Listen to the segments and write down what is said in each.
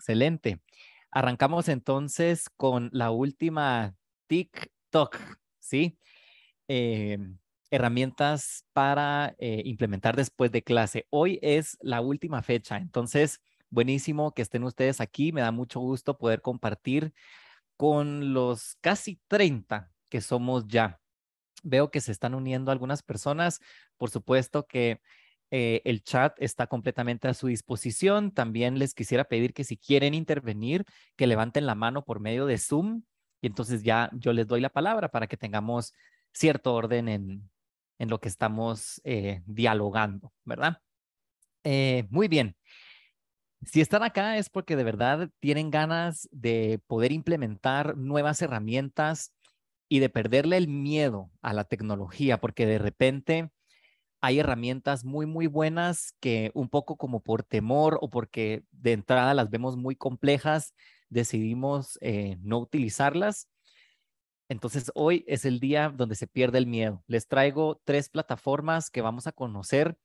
Excelente. Arrancamos entonces con la última TikTok, ¿sí? Eh, herramientas para eh, implementar después de clase. Hoy es la última fecha, entonces buenísimo que estén ustedes aquí. Me da mucho gusto poder compartir con los casi 30 que somos ya. Veo que se están uniendo algunas personas. Por supuesto que eh, el chat está completamente a su disposición. También les quisiera pedir que si quieren intervenir, que levanten la mano por medio de Zoom y entonces ya yo les doy la palabra para que tengamos cierto orden en, lo que estamos eh, dialogando, ¿verdad? Eh, muy bien. Si están acá es porque de verdad tienen ganas de poder implementar nuevas herramientas y de perderle el miedo a la tecnología, porque de repente hay herramientas muy, muy buenas que un poco como por temor o porque de entrada las vemos muy complejas, decidimos eh, no utilizarlas. Entonces hoy es el día donde se pierde el miedo. Les traigo tres plataformas que vamos a conocer.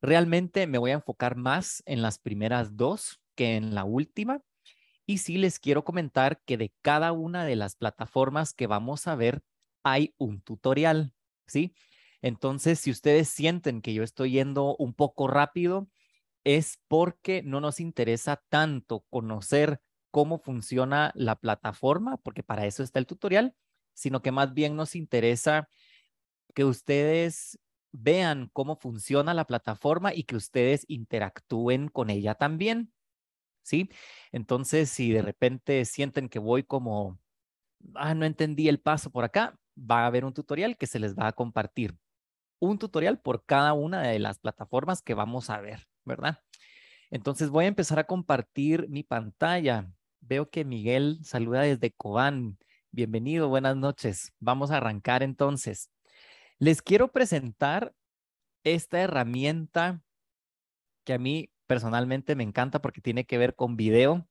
Realmente me voy a enfocar más en las primeras dos que en la última. Y sí les quiero comentar que de cada una de las plataformas que vamos a ver hay un tutorial, ¿sí? Entonces, si ustedes sienten que yo estoy yendo un poco rápido, es porque no nos interesa tanto conocer cómo funciona la plataforma, porque para eso está el tutorial, sino que más bien nos interesa que ustedes vean cómo funciona la plataforma y que ustedes interactúen con ella también. ¿Sí? Entonces, si de repente sienten que voy como, ah, no entendí el paso por acá, va a haber un tutorial que se les va a compartir un tutorial por cada una de las plataformas que vamos a ver, ¿verdad? Entonces voy a empezar a compartir mi pantalla. Veo que Miguel saluda desde Cobán. Bienvenido, buenas noches. Vamos a arrancar entonces. Les quiero presentar esta herramienta que a mí personalmente me encanta porque tiene que ver con video.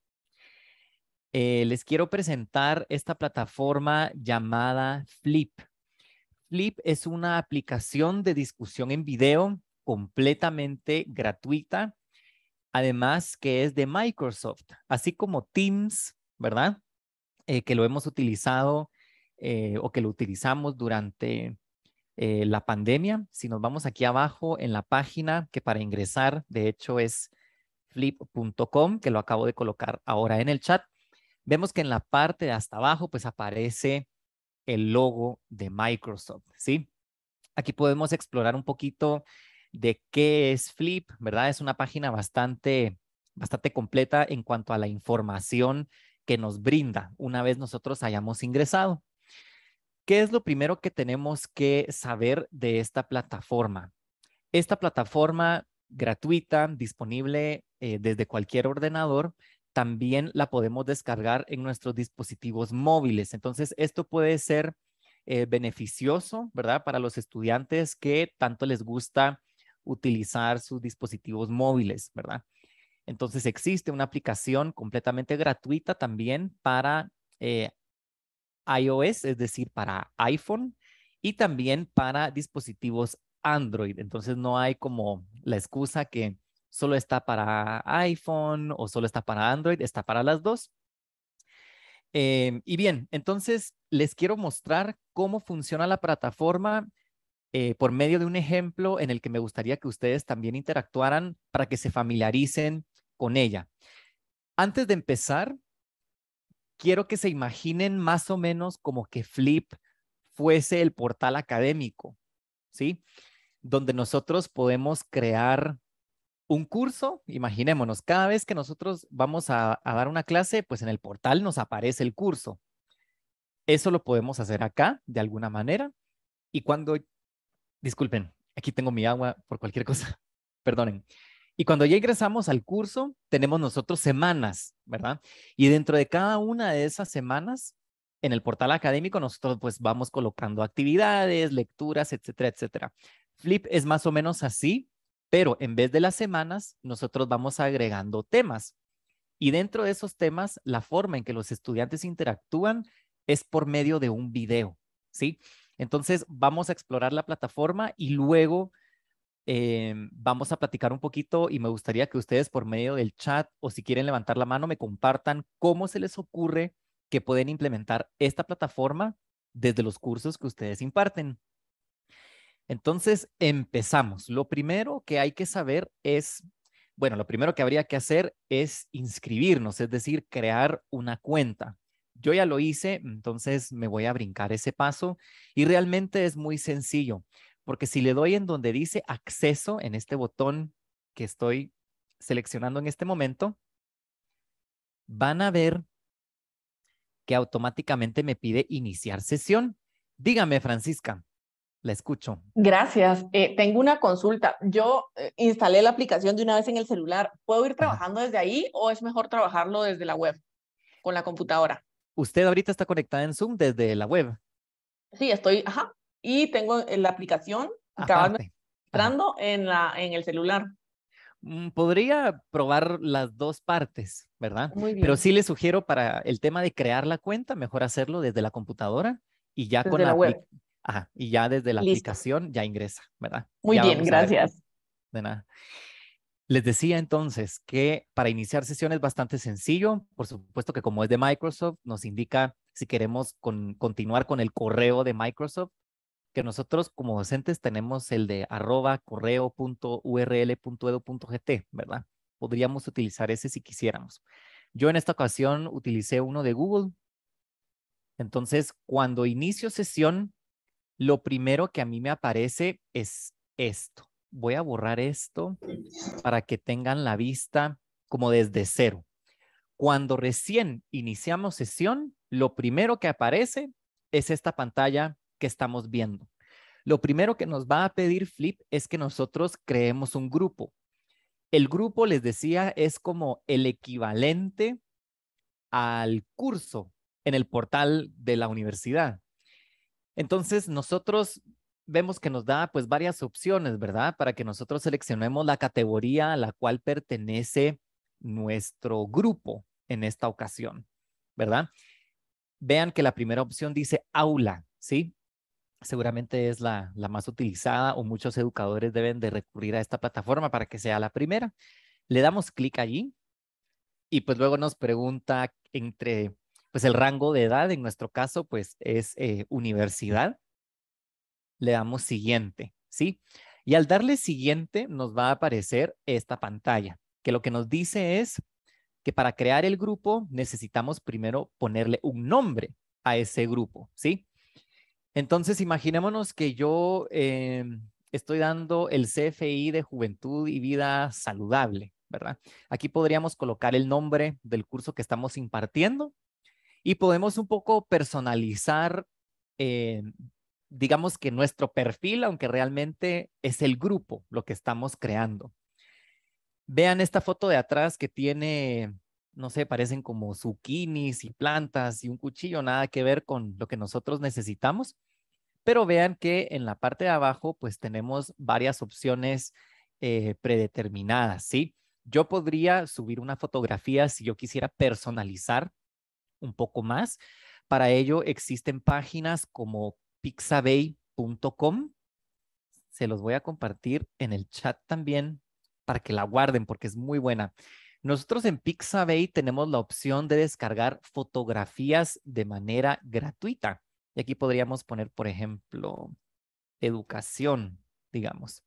Eh, les quiero presentar esta plataforma llamada Flip. Flip es una aplicación de discusión en video completamente gratuita, además que es de Microsoft, así como Teams, ¿verdad? Eh, que lo hemos utilizado eh, o que lo utilizamos durante eh, la pandemia. Si nos vamos aquí abajo en la página, que para ingresar, de hecho, es flip.com, que lo acabo de colocar ahora en el chat, vemos que en la parte de hasta abajo, pues aparece el logo de Microsoft, ¿sí? Aquí podemos explorar un poquito de qué es Flip, ¿verdad? Es una página bastante, bastante completa en cuanto a la información que nos brinda una vez nosotros hayamos ingresado. ¿Qué es lo primero que tenemos que saber de esta plataforma? Esta plataforma gratuita, disponible eh, desde cualquier ordenador, también la podemos descargar en nuestros dispositivos móviles. Entonces, esto puede ser eh, beneficioso, ¿verdad? Para los estudiantes que tanto les gusta utilizar sus dispositivos móviles, ¿verdad? Entonces, existe una aplicación completamente gratuita también para eh, iOS, es decir, para iPhone y también para dispositivos Android. Entonces, no hay como la excusa que solo está para iPhone o solo está para Android, está para las dos. Em, y bien, entonces les quiero mostrar cómo funciona la plataforma eh, por medio de un ejemplo en el que me gustaría que ustedes también interactuaran para que se familiaricen con ella. Antes de empezar, quiero que se imaginen más o menos como que Flip fuese el portal académico, ¿sí? Donde nosotros podemos crear un curso, imaginémonos, cada vez que nosotros vamos a, dar una clase, pues en el portal nos aparece el curso. Eso lo podemos hacer acá de alguna manera. Y cuando, disculpen, aquí tengo mi agua por cualquier cosa, perdonen. Y cuando ya ingresamos al curso, tenemos nosotros semanas, ¿verdad? Y dentro de cada una de esas semanas, en el portal académico, nosotros pues vamos colocando actividades, lecturas, etcétera, etcétera. Flip es más o menos así, pero en vez de las semanas, nosotros vamos agregando temas. Y dentro de esos temas, la forma en que los estudiantes interactúan es por medio de un video, ¿sí? Entonces, vamos a explorar la plataforma y luego em, vamos a platicar un poquito y me gustaría que ustedes por medio del chat o si quieren levantar la mano me compartan cómo se les ocurre que pueden implementar esta plataforma desde los cursos que ustedes imparten. Entonces, empezamos. Lo primero que hay que saber es, bueno, lo primero que habría que hacer es inscribirnos, es decir, crear una cuenta. Yo ya lo hice, entonces me voy a brincar ese paso y realmente es muy sencillo, porque si le doy en donde dice acceso, en este botón que estoy seleccionando en este momento, van a ver que automáticamente me pide iniciar sesión. Dígame, Francisca, la escucho. Gracias. Eh, tengo una consulta. Yo eh, instalé la aplicación de una vez en el celular. ¿Puedo ir trabajando desde ahí o es mejor trabajarlo desde la web, con la computadora? Usted ahorita está conectada en Zoom desde la web. Sí, estoy, ajá. Y tengo eh, la aplicación entrando en, la, en el celular. Mm, podría probar las dos partes, ¿verdad? Muy bien. Pero sí le sugiero para el tema de crear la cuenta, mejor hacerlo desde la computadora y ya con la, la web Ajá, y ya desde la aplicación ya ingresa, ¿verdad? Muy bien, gracias. De nada. Les decía entonces que para iniciar sesión es bastante sencillo. Por supuesto que como es de Microsoft, nos indica si queremos con, continuar con el correo de Microsoft, que nosotros como docentes tenemos el de arroba correo.url.edu.gt, ¿verdad? Podríamos utilizar ese si quisiéramos. Yo en esta ocasión utilicé uno de Google. Entonces, cuando inicio sesión, lo primero que a mí me aparece es esto. Voy a borrar esto para que tengan la vista como desde cero. Cuando recién iniciamos sesión, lo primero que aparece es esta pantalla que estamos viendo. Lo primero que nos va a pedir Flip es que nosotros creemos un grupo. El grupo, les decía, es como el equivalente al curso en el portal de la universidad. Entonces, nosotros vemos que nos da pues varias opciones, ¿verdad? Para que nosotros seleccionemos la categoría a la cual pertenece nuestro grupo en esta ocasión, ¿verdad? Vean que la primera opción dice aula, ¿sí? Seguramente es la, la más utilizada o muchos educadores deben de recurrir a esta plataforma para que sea la primera. Le damos clic allí y pues luego nos pregunta entre pues el rango de edad, en nuestro caso, pues es eh, universidad. Le damos siguiente, ¿sí? Y al darle siguiente nos va a aparecer esta pantalla, que lo que nos dice es que para crear el grupo necesitamos primero ponerle un nombre a ese grupo, ¿sí? Entonces, imaginémonos que yo em, estoy dando el CFI de Juventud y Vida Saludable, ¿verdad? Aquí podríamos colocar el nombre del curso que estamos impartiendo, y podemos un poco personalizar, eh, digamos que nuestro perfil, aunque realmente es el grupo lo que estamos creando. Vean esta foto de atrás que tiene, no sé, parecen como zucchinis y plantas y un cuchillo, nada que ver con lo que nosotros necesitamos. Pero vean que en la parte de abajo, pues tenemos varias opciones eh, predeterminadas, ¿sí? Yo podría subir una fotografía si yo quisiera personalizar un poco más. Para ello existen páginas como pixabay.com. Se los voy a compartir en el chat también para que la guarden porque es muy buena. Nosotros en Pixabay tenemos la opción de descargar fotografías de manera gratuita. Y aquí podríamos poner, por ejemplo, educación, digamos.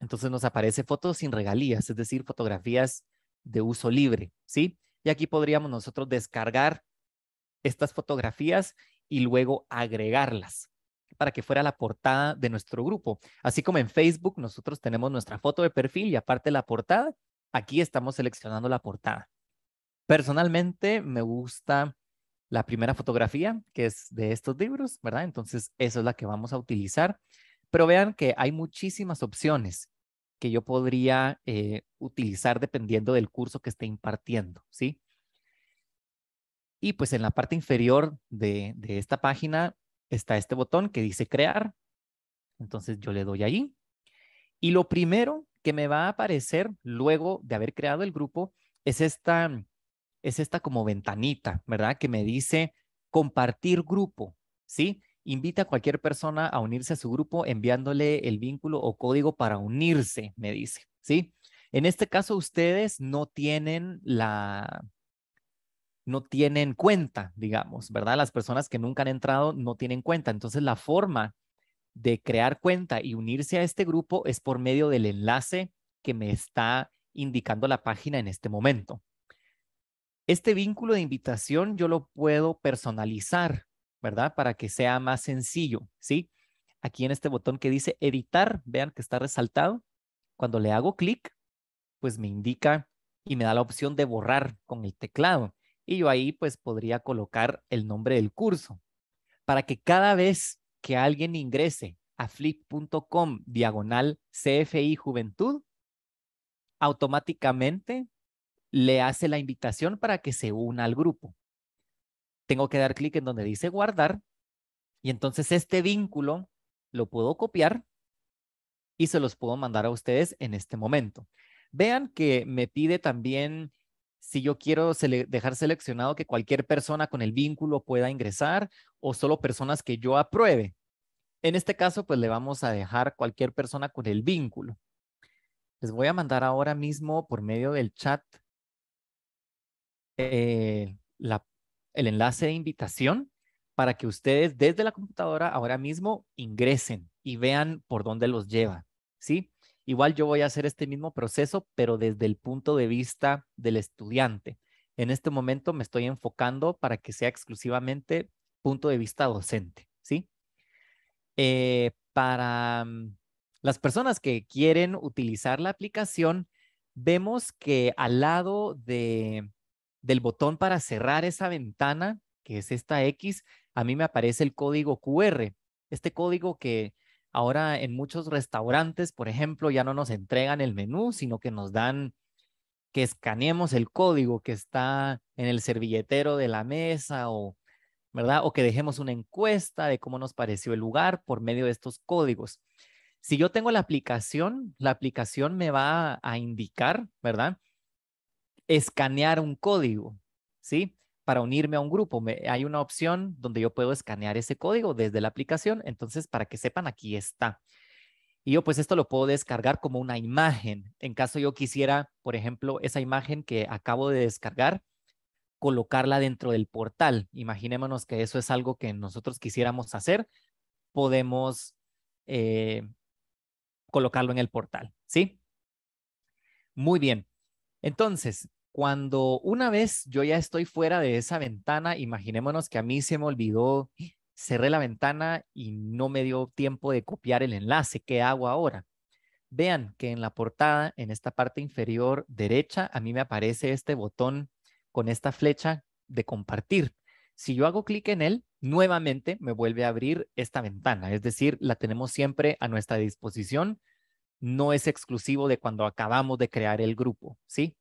Entonces nos aparece fotos sin regalías, es decir, fotografías de uso libre, ¿sí? Y aquí podríamos nosotros descargar estas fotografías y luego agregarlas para que fuera la portada de nuestro grupo. Así como en Facebook nosotros tenemos nuestra foto de perfil y aparte la portada, aquí estamos seleccionando la portada. Personalmente me gusta la primera fotografía, que es de estos libros, ¿verdad? Entonces, esa es la que vamos a utilizar. Pero vean que hay muchísimas opciones que yo podría eh, utilizar dependiendo del curso que esté impartiendo, ¿sí? Y pues en la parte inferior de, de esta página está este botón que dice crear. Entonces yo le doy allí Y lo primero que me va a aparecer luego de haber creado el grupo es esta, es esta como ventanita, ¿verdad? Que me dice compartir grupo, ¿sí? Invita a cualquier persona a unirse a su grupo enviándole el vínculo o código para unirse, me dice, ¿sí? En este caso, ustedes no tienen la, no tienen cuenta, digamos, ¿verdad? Las personas que nunca han entrado no tienen cuenta. Entonces, la forma de crear cuenta y unirse a este grupo es por medio del enlace que me está indicando la página en este momento. Este vínculo de invitación yo lo puedo personalizar ¿verdad? Para que sea más sencillo, ¿sí? Aquí en este botón que dice editar, vean que está resaltado. Cuando le hago clic, pues me indica y me da la opción de borrar con el teclado. Y yo ahí pues podría colocar el nombre del curso para que cada vez que alguien ingrese a flip.com diagonal CFI Juventud, automáticamente le hace la invitación para que se una al grupo tengo que dar clic en donde dice guardar y entonces este vínculo lo puedo copiar y se los puedo mandar a ustedes en este momento. Vean que me pide también si yo quiero dejar seleccionado que cualquier persona con el vínculo pueda ingresar o solo personas que yo apruebe. En este caso, pues le vamos a dejar cualquier persona con el vínculo. Les voy a mandar ahora mismo por medio del chat eh, la el enlace de invitación para que ustedes desde la computadora ahora mismo ingresen y vean por dónde los lleva, ¿sí? Igual yo voy a hacer este mismo proceso, pero desde el punto de vista del estudiante. En este momento me estoy enfocando para que sea exclusivamente punto de vista docente, ¿sí? Eh, para mm, las personas que quieren utilizar la aplicación, vemos que al lado de del botón para cerrar esa ventana, que es esta X, a mí me aparece el código QR. Este código que ahora en muchos restaurantes, por ejemplo, ya no nos entregan el menú, sino que nos dan que escaneemos el código que está en el servilletero de la mesa o, ¿verdad? O que dejemos una encuesta de cómo nos pareció el lugar por medio de estos códigos. Si yo tengo la aplicación, la aplicación me va a indicar, ¿verdad? escanear un código, ¿sí? Para unirme a un grupo. hay una opción donde yo puedo escanear ese código desde la aplicación. Entonces, para que sepan, aquí está. Y yo pues esto lo puedo descargar como una imagen. En caso yo quisiera, por ejemplo, esa imagen que acabo de descargar, colocarla dentro del portal. Imaginémonos que eso es algo que nosotros quisiéramos hacer. Podemos eh, colocarlo en el portal, ¿sí? Muy bien. Entonces, cuando una vez yo ya estoy fuera de esa ventana, imaginémonos que a mí se me olvidó, cerré la ventana y no me dio tiempo de copiar el enlace, ¿qué hago ahora? Vean que en la portada, en esta parte inferior derecha, a mí me aparece este botón con esta flecha de compartir. Si yo hago clic en él, nuevamente me vuelve a abrir esta ventana, es decir, la tenemos siempre a nuestra disposición. No es exclusivo de cuando acabamos de crear el grupo, ¿sí?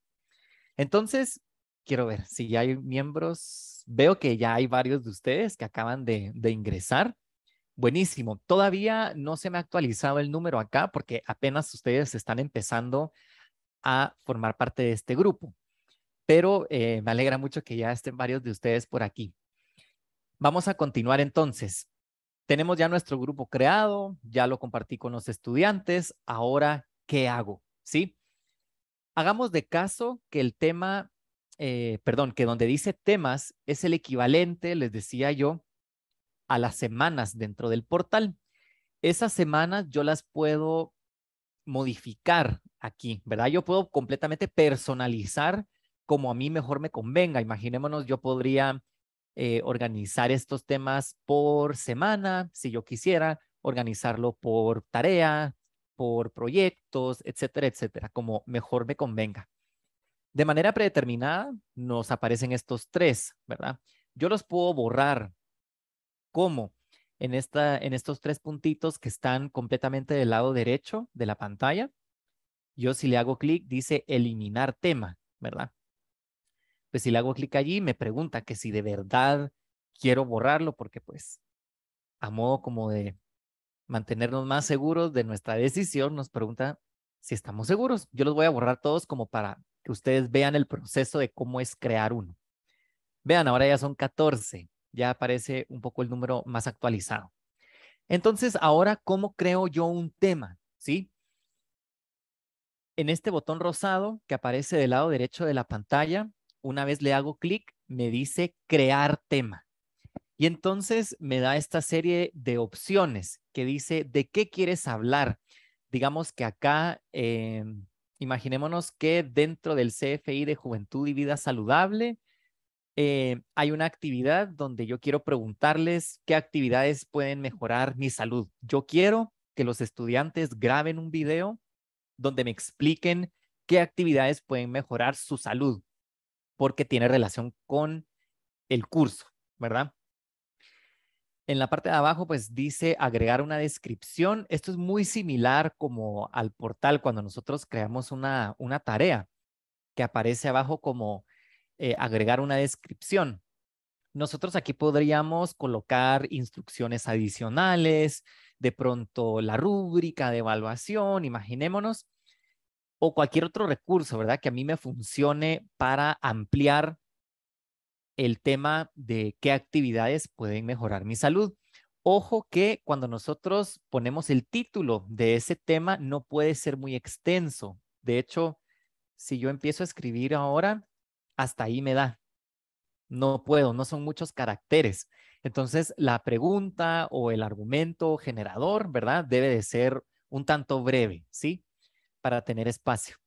Entonces, quiero ver si ya hay miembros. Veo que ya hay varios de ustedes que acaban de, ingresar. Buenísimo. Todavía no se me ha actualizado el número acá porque apenas ustedes están empezando a formar parte de este grupo. Pero eh, me alegra mucho que ya estén varios de ustedes por aquí. Vamos a continuar entonces. Tenemos ya nuestro grupo creado, ya lo compartí con los estudiantes. Ahora, ¿qué hago? ¿Sí? Hagamos de caso que el tema, eh, perdón, que donde dice temas es el equivalente, les decía yo, a las semanas dentro del portal. Esas semanas yo las puedo modificar aquí, ¿verdad? Yo puedo completamente personalizar como a mí mejor me convenga. Imaginémonos, yo podría eh, organizar estos temas por semana, si yo quisiera, organizarlo por tarea, por proyectos, etcétera, etcétera, como mejor me convenga. De manera predeterminada nos aparecen estos tres, ¿verdad? Yo los puedo borrar. ¿Cómo? En, esta, en estos tres puntitos que están completamente del lado derecho de la pantalla. Yo si le hago clic dice eliminar tema, ¿verdad? Pues si le hago clic allí me pregunta que si de verdad quiero borrarlo porque pues a modo como de mantenernos más seguros de nuestra decisión, nos pregunta si estamos seguros. Yo los voy a borrar todos como para que ustedes vean el proceso de cómo es crear uno. Vean, ahora ya son 14, ya aparece un poco el número más actualizado. Entonces, ahora, ¿cómo creo yo un tema? ¿Sí? En este botón rosado que aparece del lado derecho de la pantalla, una vez le hago clic, me dice crear tema. Y entonces me da esta serie de opciones que dice, ¿de qué quieres hablar? Digamos que acá, eh, imaginémonos que dentro del CFI de Juventud y Vida Saludable eh, hay una actividad donde yo quiero preguntarles qué actividades pueden mejorar mi salud. Yo quiero que los estudiantes graben un video donde me expliquen qué actividades pueden mejorar su salud, porque tiene relación con el curso, ¿verdad? En la parte de abajo, pues dice agregar una descripción. Esto es muy similar como al portal cuando nosotros creamos una, una tarea que aparece abajo como eh, agregar una descripción. Nosotros aquí podríamos colocar instrucciones adicionales, de pronto la rúbrica de evaluación, imaginémonos, o cualquier otro recurso, ¿verdad? Que a mí me funcione para ampliar el tema de qué actividades pueden mejorar mi salud. Ojo que cuando nosotros ponemos el título de ese tema no puede ser muy extenso. De hecho, si yo empiezo a escribir ahora, hasta ahí me da. No puedo, no son muchos caracteres. Entonces, la pregunta o el argumento generador, ¿verdad? Debe de ser un tanto breve, ¿sí? Para tener espacio.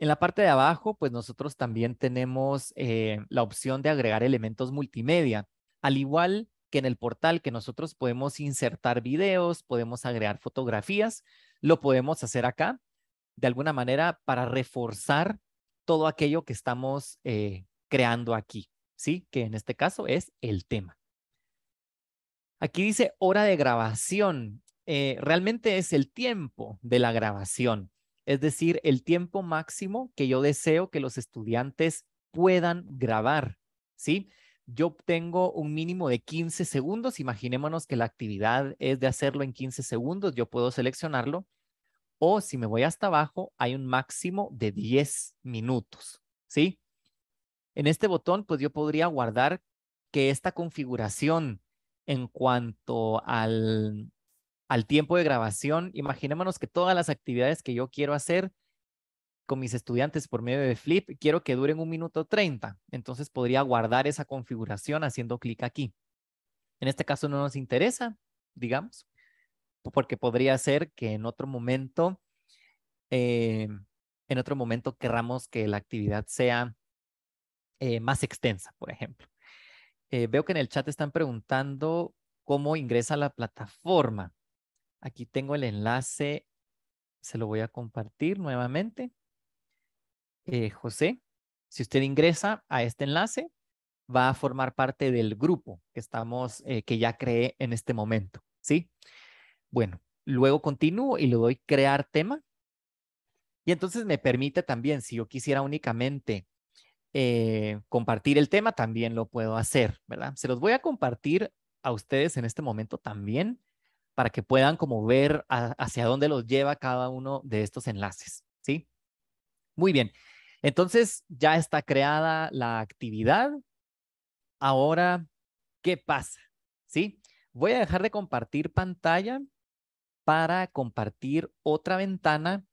En la parte de abajo, pues nosotros también tenemos eh, la opción de agregar elementos multimedia. Al igual que en el portal que nosotros podemos insertar videos, podemos agregar fotografías, lo podemos hacer acá, de alguna manera, para reforzar todo aquello que estamos eh, creando aquí, ¿sí? Que en este caso es el tema. Aquí dice hora de grabación. Eh, realmente es el tiempo de la grabación es decir, el tiempo máximo que yo deseo que los estudiantes puedan grabar, ¿sí? Yo tengo un mínimo de 15 segundos, imaginémonos que la actividad es de hacerlo en 15 segundos, yo puedo seleccionarlo, o si me voy hasta abajo, hay un máximo de 10 minutos, ¿sí? En este botón, pues yo podría guardar que esta configuración en cuanto al, al tiempo de grabación, imaginémonos que todas las actividades que yo quiero hacer con mis estudiantes por medio de Flip, quiero que duren un minuto 30. Entonces podría guardar esa configuración haciendo clic aquí. En este caso no nos interesa, digamos, porque podría ser que en otro momento, eh, en otro momento querramos que la actividad sea eh, más extensa, por ejemplo. Eh, veo que en el chat están preguntando cómo ingresa la plataforma. Aquí tengo el enlace, se lo voy a compartir nuevamente. Eh, José, si usted ingresa a este enlace, va a formar parte del grupo que estamos, eh, que ya creé en este momento, ¿sí? Bueno, luego continúo y le doy crear tema. Y entonces me permite también, si yo quisiera únicamente eh, compartir el tema, también lo puedo hacer, ¿verdad? Se los voy a compartir a ustedes en este momento también para que puedan como ver hacia dónde los lleva cada uno de estos enlaces, ¿sí? Muy bien, entonces ya está creada la actividad. Ahora, ¿qué pasa? ¿Sí? Voy a dejar de compartir pantalla para compartir otra ventana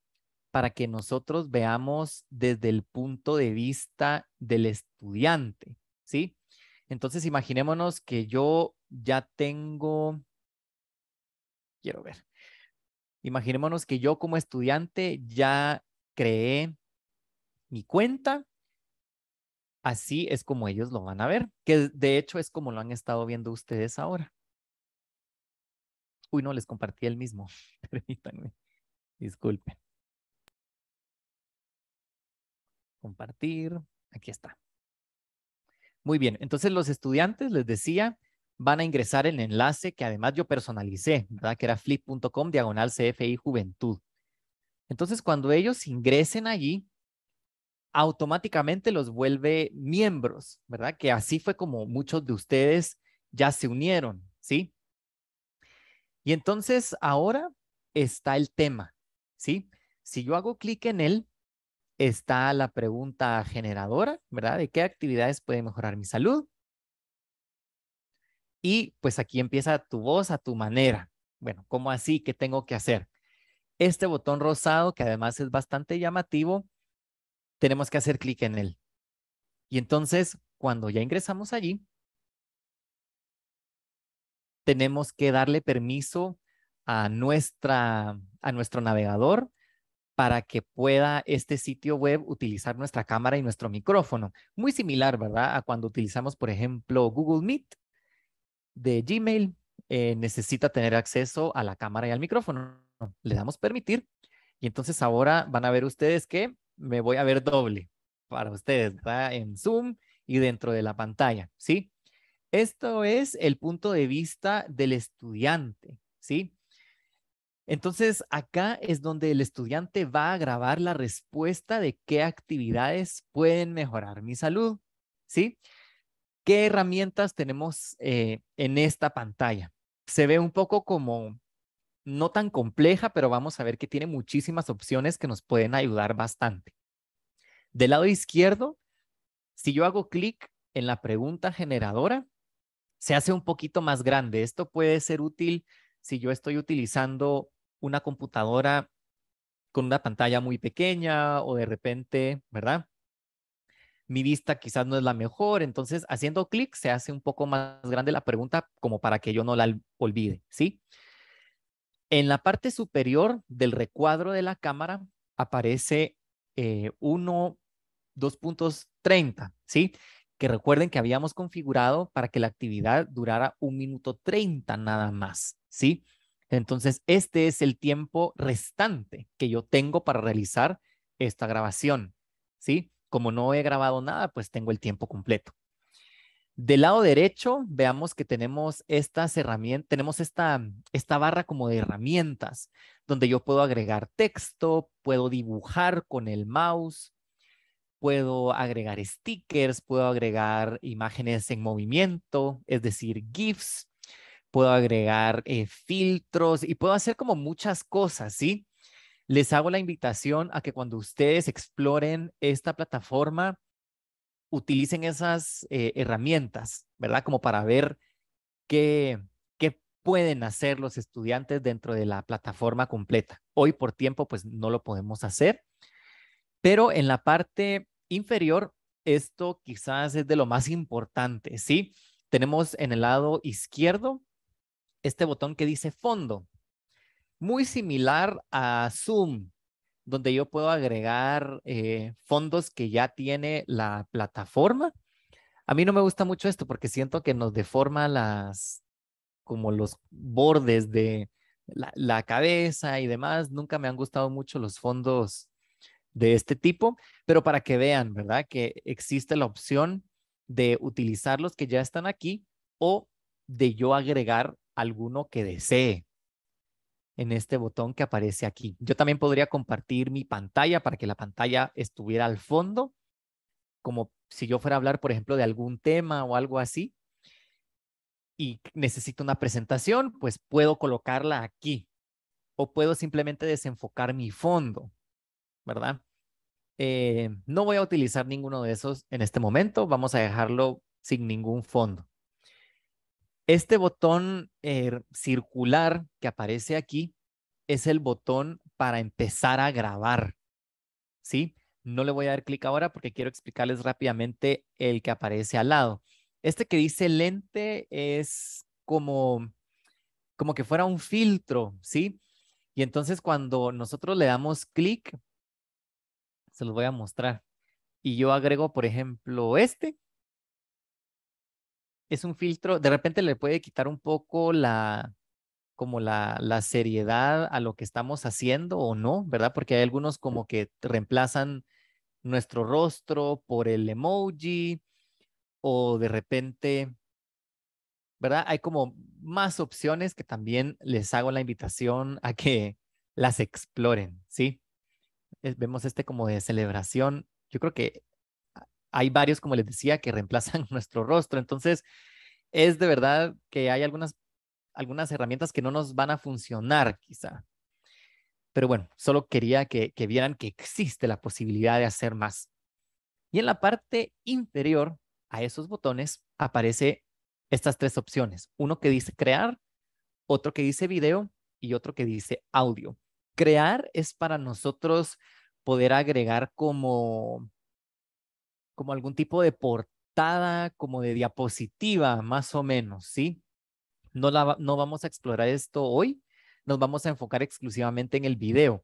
para que nosotros veamos desde el punto de vista del estudiante, ¿sí? Entonces imaginémonos que yo ya tengo quiero ver. Imaginémonos que yo como estudiante ya creé mi cuenta. Así es como ellos lo van a ver, que de hecho es como lo han estado viendo ustedes ahora. Uy, no, les compartí el mismo. Permítanme. Disculpen. Compartir. Aquí está. Muy bien. Entonces los estudiantes, les decía, van a ingresar el enlace que además yo personalicé, ¿verdad? Que era flip.com diagonal CFI Juventud. Entonces, cuando ellos ingresen allí, automáticamente los vuelve miembros, ¿verdad? Que así fue como muchos de ustedes ya se unieron, ¿sí? Y entonces ahora está el tema, ¿sí? Si yo hago clic en él, está la pregunta generadora, ¿verdad? ¿De qué actividades puede mejorar mi salud? Y pues aquí empieza tu voz a tu manera. Bueno, ¿cómo así? ¿Qué tengo que hacer? Este botón rosado, que además es bastante llamativo, tenemos que hacer clic en él. Y entonces, cuando ya ingresamos allí, tenemos que darle permiso a, nuestra, a nuestro navegador para que pueda este sitio web utilizar nuestra cámara y nuestro micrófono. Muy similar, ¿verdad? A cuando utilizamos, por ejemplo, Google Meet de Gmail eh, necesita tener acceso a la cámara y al micrófono. Le damos permitir y entonces ahora van a ver ustedes que me voy a ver doble para ustedes, ¿verdad? En Zoom y dentro de la pantalla, ¿sí? Esto es el punto de vista del estudiante, ¿sí? Entonces, acá es donde el estudiante va a grabar la respuesta de qué actividades pueden mejorar mi salud, ¿sí? sí ¿Qué herramientas tenemos eh, en esta pantalla? Se ve un poco como no tan compleja, pero vamos a ver que tiene muchísimas opciones que nos pueden ayudar bastante. Del lado izquierdo, si yo hago clic en la pregunta generadora, se hace un poquito más grande. Esto puede ser útil si yo estoy utilizando una computadora con una pantalla muy pequeña o de repente, ¿verdad? mi vista quizás no es la mejor, entonces haciendo clic se hace un poco más grande la pregunta como para que yo no la olvide, ¿sí? En la parte superior del recuadro de la cámara aparece eh, puntos treinta, ¿sí? Que recuerden que habíamos configurado para que la actividad durara un minuto 30 nada más, ¿sí? Entonces, este es el tiempo restante que yo tengo para realizar esta grabación, ¿sí? como no he grabado nada, pues tengo el tiempo completo. Del lado derecho, veamos que tenemos estas herramientas, tenemos esta, barra como de herramientas, donde yo puedo agregar texto, puedo dibujar con el mouse, puedo agregar stickers, puedo agregar imágenes en movimiento, es decir, GIFs, puedo agregar eh, filtros y puedo hacer como muchas cosas, ¿sí? Les hago la invitación a que cuando ustedes exploren esta plataforma, utilicen esas eh, herramientas, ¿verdad? Como para ver qué, qué pueden hacer los estudiantes dentro de la plataforma completa. Hoy por tiempo, pues no lo podemos hacer, pero en la parte inferior, esto quizás es de lo más importante, ¿sí? Tenemos en el lado izquierdo este botón que dice fondo muy similar a Zoom, donde yo puedo agregar eh, fondos que ya tiene la plataforma. A mí no me gusta mucho esto porque siento que nos deforma las, como los bordes de la, la cabeza y demás. Nunca me han gustado mucho los fondos de este tipo, pero para que vean, ¿verdad? Que existe la opción de utilizar los que ya están aquí o de yo agregar alguno que desee en este botón que aparece aquí. Yo también podría compartir mi pantalla para que la pantalla estuviera al fondo, como si yo fuera a hablar, por ejemplo, de algún tema o algo así, y necesito una presentación, pues puedo colocarla aquí, o puedo simplemente desenfocar mi fondo, ¿verdad? Eh, no voy a utilizar ninguno de esos en este momento, vamos a dejarlo sin ningún fondo. Este botón eh, circular que aparece aquí es el botón para empezar a grabar. ¿Sí? No le voy a dar clic ahora porque quiero explicarles rápidamente el que aparece al lado. Este que dice lente es como, como que fuera un filtro, ¿sí? Y entonces cuando nosotros le damos clic, se los voy a mostrar. Y yo agrego, por ejemplo, este es un filtro, de repente le puede quitar un poco la, como la, la, seriedad a lo que estamos haciendo o no, ¿verdad? Porque hay algunos como que reemplazan nuestro rostro por el emoji o de repente, ¿verdad? Hay como más opciones que también les hago la invitación a que las exploren, ¿sí? Vemos este como de celebración. Yo creo que hay varios, como les decía, que reemplazan nuestro rostro. Entonces, es de verdad que hay algunas, algunas herramientas que no nos van a funcionar quizá. Pero bueno, solo quería que, que vieran que existe la posibilidad de hacer más. Y en la parte inferior a esos botones aparece estas tres opciones. Uno que dice crear, otro que dice video y otro que dice audio. Crear es para nosotros poder agregar como como algún tipo de portada, como de diapositiva, más o menos, ¿sí? No, no vamos a explorar esto hoy, nos vamos a enfocar exclusivamente en el video.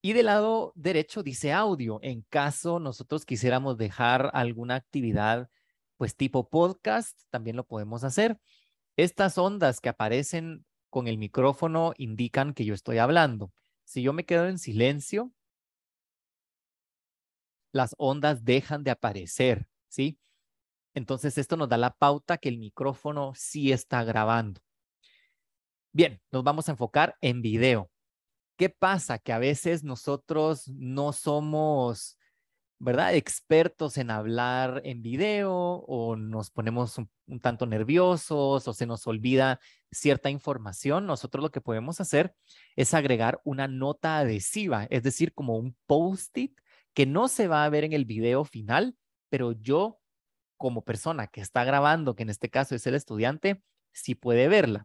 Y del lado derecho dice audio, en caso nosotros quisiéramos dejar alguna actividad pues tipo podcast, también lo podemos hacer. Estas ondas que aparecen con el micrófono indican que yo estoy hablando. Si yo me quedo en silencio, las ondas dejan de aparecer, ¿sí? Entonces esto nos da la pauta que el micrófono sí está grabando. Bien, nos vamos a enfocar en video. ¿Qué pasa? Que a veces nosotros no somos, ¿verdad? Expertos en hablar en video o nos ponemos un, un tanto nerviosos o se nos olvida cierta información. Nosotros lo que podemos hacer es agregar una nota adhesiva, es decir, como un post-it que no se va a ver en el video final, pero yo como persona que está grabando, que en este caso es el estudiante, sí puede verla.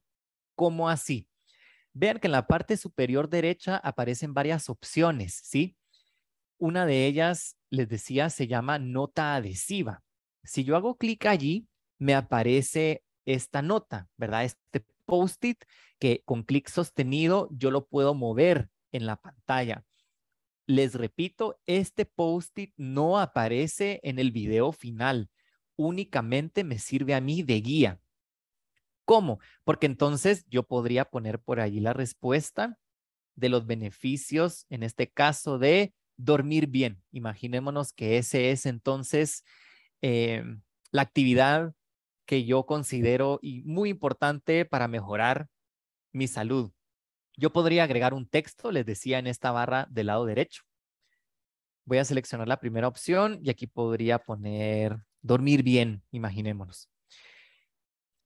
¿Cómo así? Vean que en la parte superior derecha aparecen varias opciones, ¿sí? Una de ellas, les decía, se llama nota adhesiva. Si yo hago clic allí, me aparece esta nota, ¿verdad? Este post-it que con clic sostenido yo lo puedo mover en la pantalla. Les repito, este post-it no aparece en el video final, únicamente me sirve a mí de guía. ¿Cómo? Porque entonces yo podría poner por allí la respuesta de los beneficios, en este caso de dormir bien. Imaginémonos que ese es entonces em, la actividad que yo considero y muy importante para mejorar mi salud, yo podría agregar un texto, les decía en esta barra del lado derecho. Voy a seleccionar la primera opción y aquí podría poner dormir bien, imaginémonos.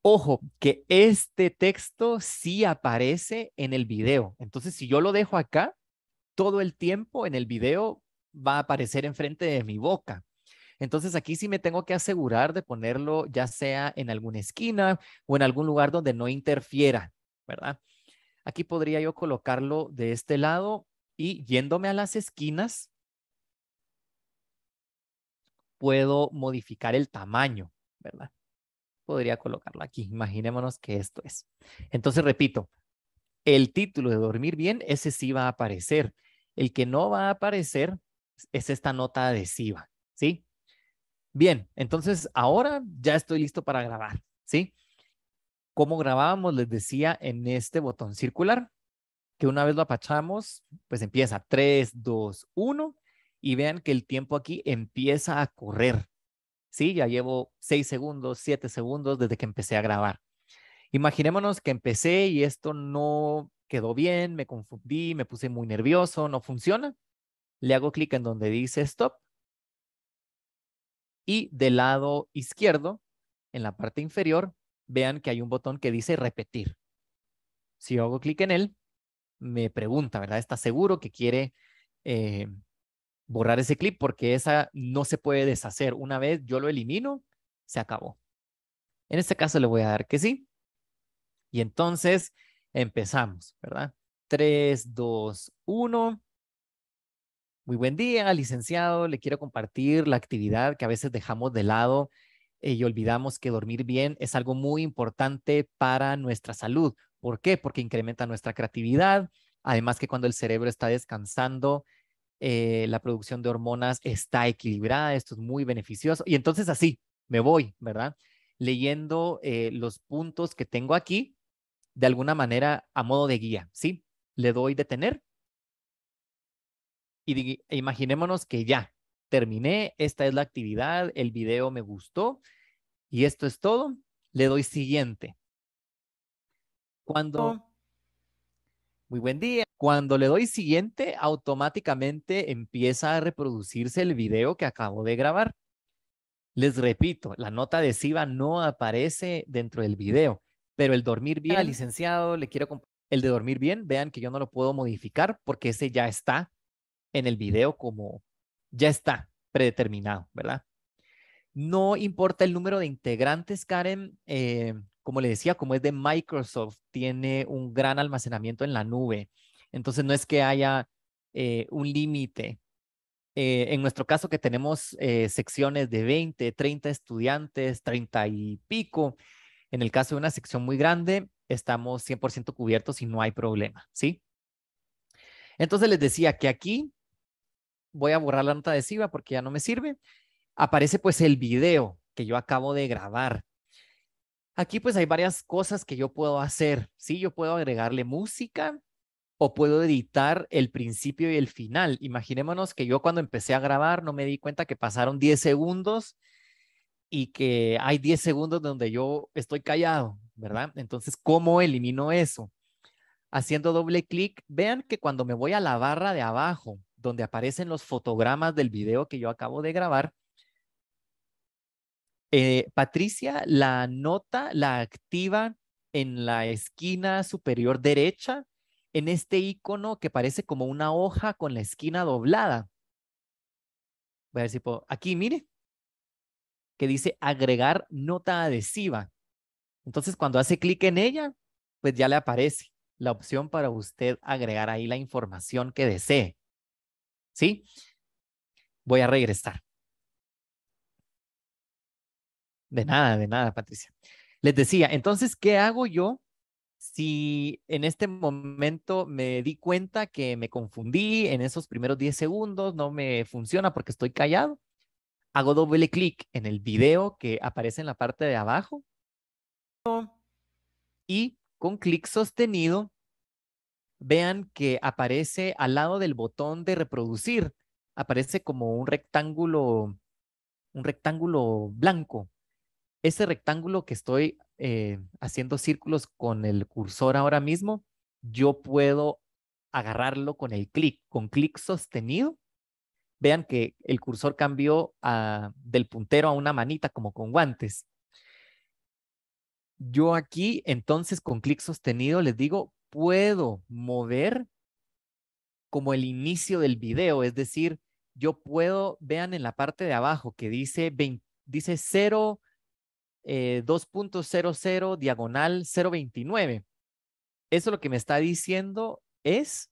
Ojo, que este texto sí aparece en el video. Entonces, si yo lo dejo acá, todo el tiempo en el video va a aparecer enfrente de mi boca. Entonces aquí sí me tengo que asegurar de ponerlo ya sea en alguna esquina o en algún lugar donde no interfiera, ¿verdad? Aquí podría yo colocarlo de este lado y yéndome a las esquinas, puedo modificar el tamaño, ¿verdad? Podría colocarlo aquí. Imaginémonos que esto es. Entonces, repito, el título de dormir bien, ese sí va a aparecer. El que no va a aparecer es esta nota adhesiva, ¿sí? Bien, entonces ahora ya estoy listo para grabar, ¿sí? cómo grabábamos, les decía, en este botón circular, que una vez lo apachamos, pues empieza 3, 2, 1, y vean que el tiempo aquí empieza a correr. Sí, ya llevo 6 segundos, 7 segundos desde que empecé a grabar. Imaginémonos que empecé y esto no quedó bien, me confundí, me puse muy nervioso, no funciona. Le hago clic en donde dice stop. Y del lado izquierdo, en la parte inferior, vean que hay un botón que dice repetir. Si hago clic en él, me pregunta, ¿verdad? ¿Está seguro que quiere eh, borrar ese clip? Porque esa no se puede deshacer. Una vez yo lo elimino, se acabó. En este caso le voy a dar que sí. Y entonces empezamos, ¿verdad? 3, 2, 1. Muy buen día, licenciado. Le quiero compartir la actividad que a veces dejamos de lado eh, y olvidamos que dormir bien es algo muy importante para nuestra salud. ¿Por qué? Porque incrementa nuestra creatividad, además que cuando el cerebro está descansando, eh, la producción de hormonas está equilibrada, esto es muy beneficioso. Y entonces así, me voy, ¿verdad? Leyendo eh, los puntos que tengo aquí, de alguna manera a modo de guía, ¿sí? Le doy detener y e imaginémonos que ya terminé, esta es la actividad, el video me gustó y esto es todo, le doy siguiente. Cuando... Muy buen día. Cuando le doy siguiente, automáticamente empieza a reproducirse el video que acabo de grabar. Les repito, la nota adhesiva no aparece dentro del video, pero el dormir bien, licenciado, le quiero el de dormir bien, vean que yo no lo puedo modificar porque ese ya está en el video como ya está predeterminado, ¿verdad? No importa el número de integrantes, Karen, eh, como le decía, como es de Microsoft, tiene un gran almacenamiento en la nube. Entonces no es que haya eh, un límite. Eh, en nuestro caso que tenemos secciones de 20, 30 estudiantes, 30 y pico, en el caso de una sección muy grande, estamos 100% cubiertos y no hay problema, ¿sí? Entonces les decía que aquí voy a borrar la nota adhesiva porque ya no me sirve. Aparece pues el video que yo acabo de grabar. Aquí pues hay varias cosas que yo puedo hacer. Sí, yo puedo agregarle música o puedo editar el principio y el final. Imaginémonos que yo cuando empecé a grabar no me di cuenta que pasaron 10 segundos y que hay 10 segundos donde yo estoy callado, ¿verdad? Entonces, ¿cómo elimino eso? Haciendo doble clic, vean que cuando me voy a la barra de abajo donde aparecen los fotogramas del video que yo acabo de grabar, eh, Patricia la nota, la activa en la esquina superior derecha, en este icono que parece como una hoja con la esquina doblada. Voy a decir, Aquí, mire, que dice agregar nota adhesiva. Entonces, cuando hace clic en ella, pues ya le aparece la opción para usted agregar ahí la información que desee. ¿sí? Voy a regresar. De nada, de nada, Patricia. Les decía, entonces, ¿qué hago yo si en este momento me di cuenta que me confundí en esos primeros 10 segundos, no me funciona porque estoy callado? Hago doble clic en el video que aparece en la parte de abajo y con clic sostenido vean que aparece al lado del botón de reproducir, aparece como un rectángulo, un rectángulo blanco. Ese rectángulo que estoy eh, haciendo círculos con el cursor ahora mismo, yo puedo agarrarlo con el clic, con clic sostenido. Vean que el cursor cambió del puntero a una manita como con guantes. Yo aquí, entonces, con clic sostenido les digo, puedo mover como el inicio del video, es decir, yo puedo, vean en la parte de abajo que dice, 20, dice 0, eh, 2.00 diagonal 0.29. Eso lo que me está diciendo es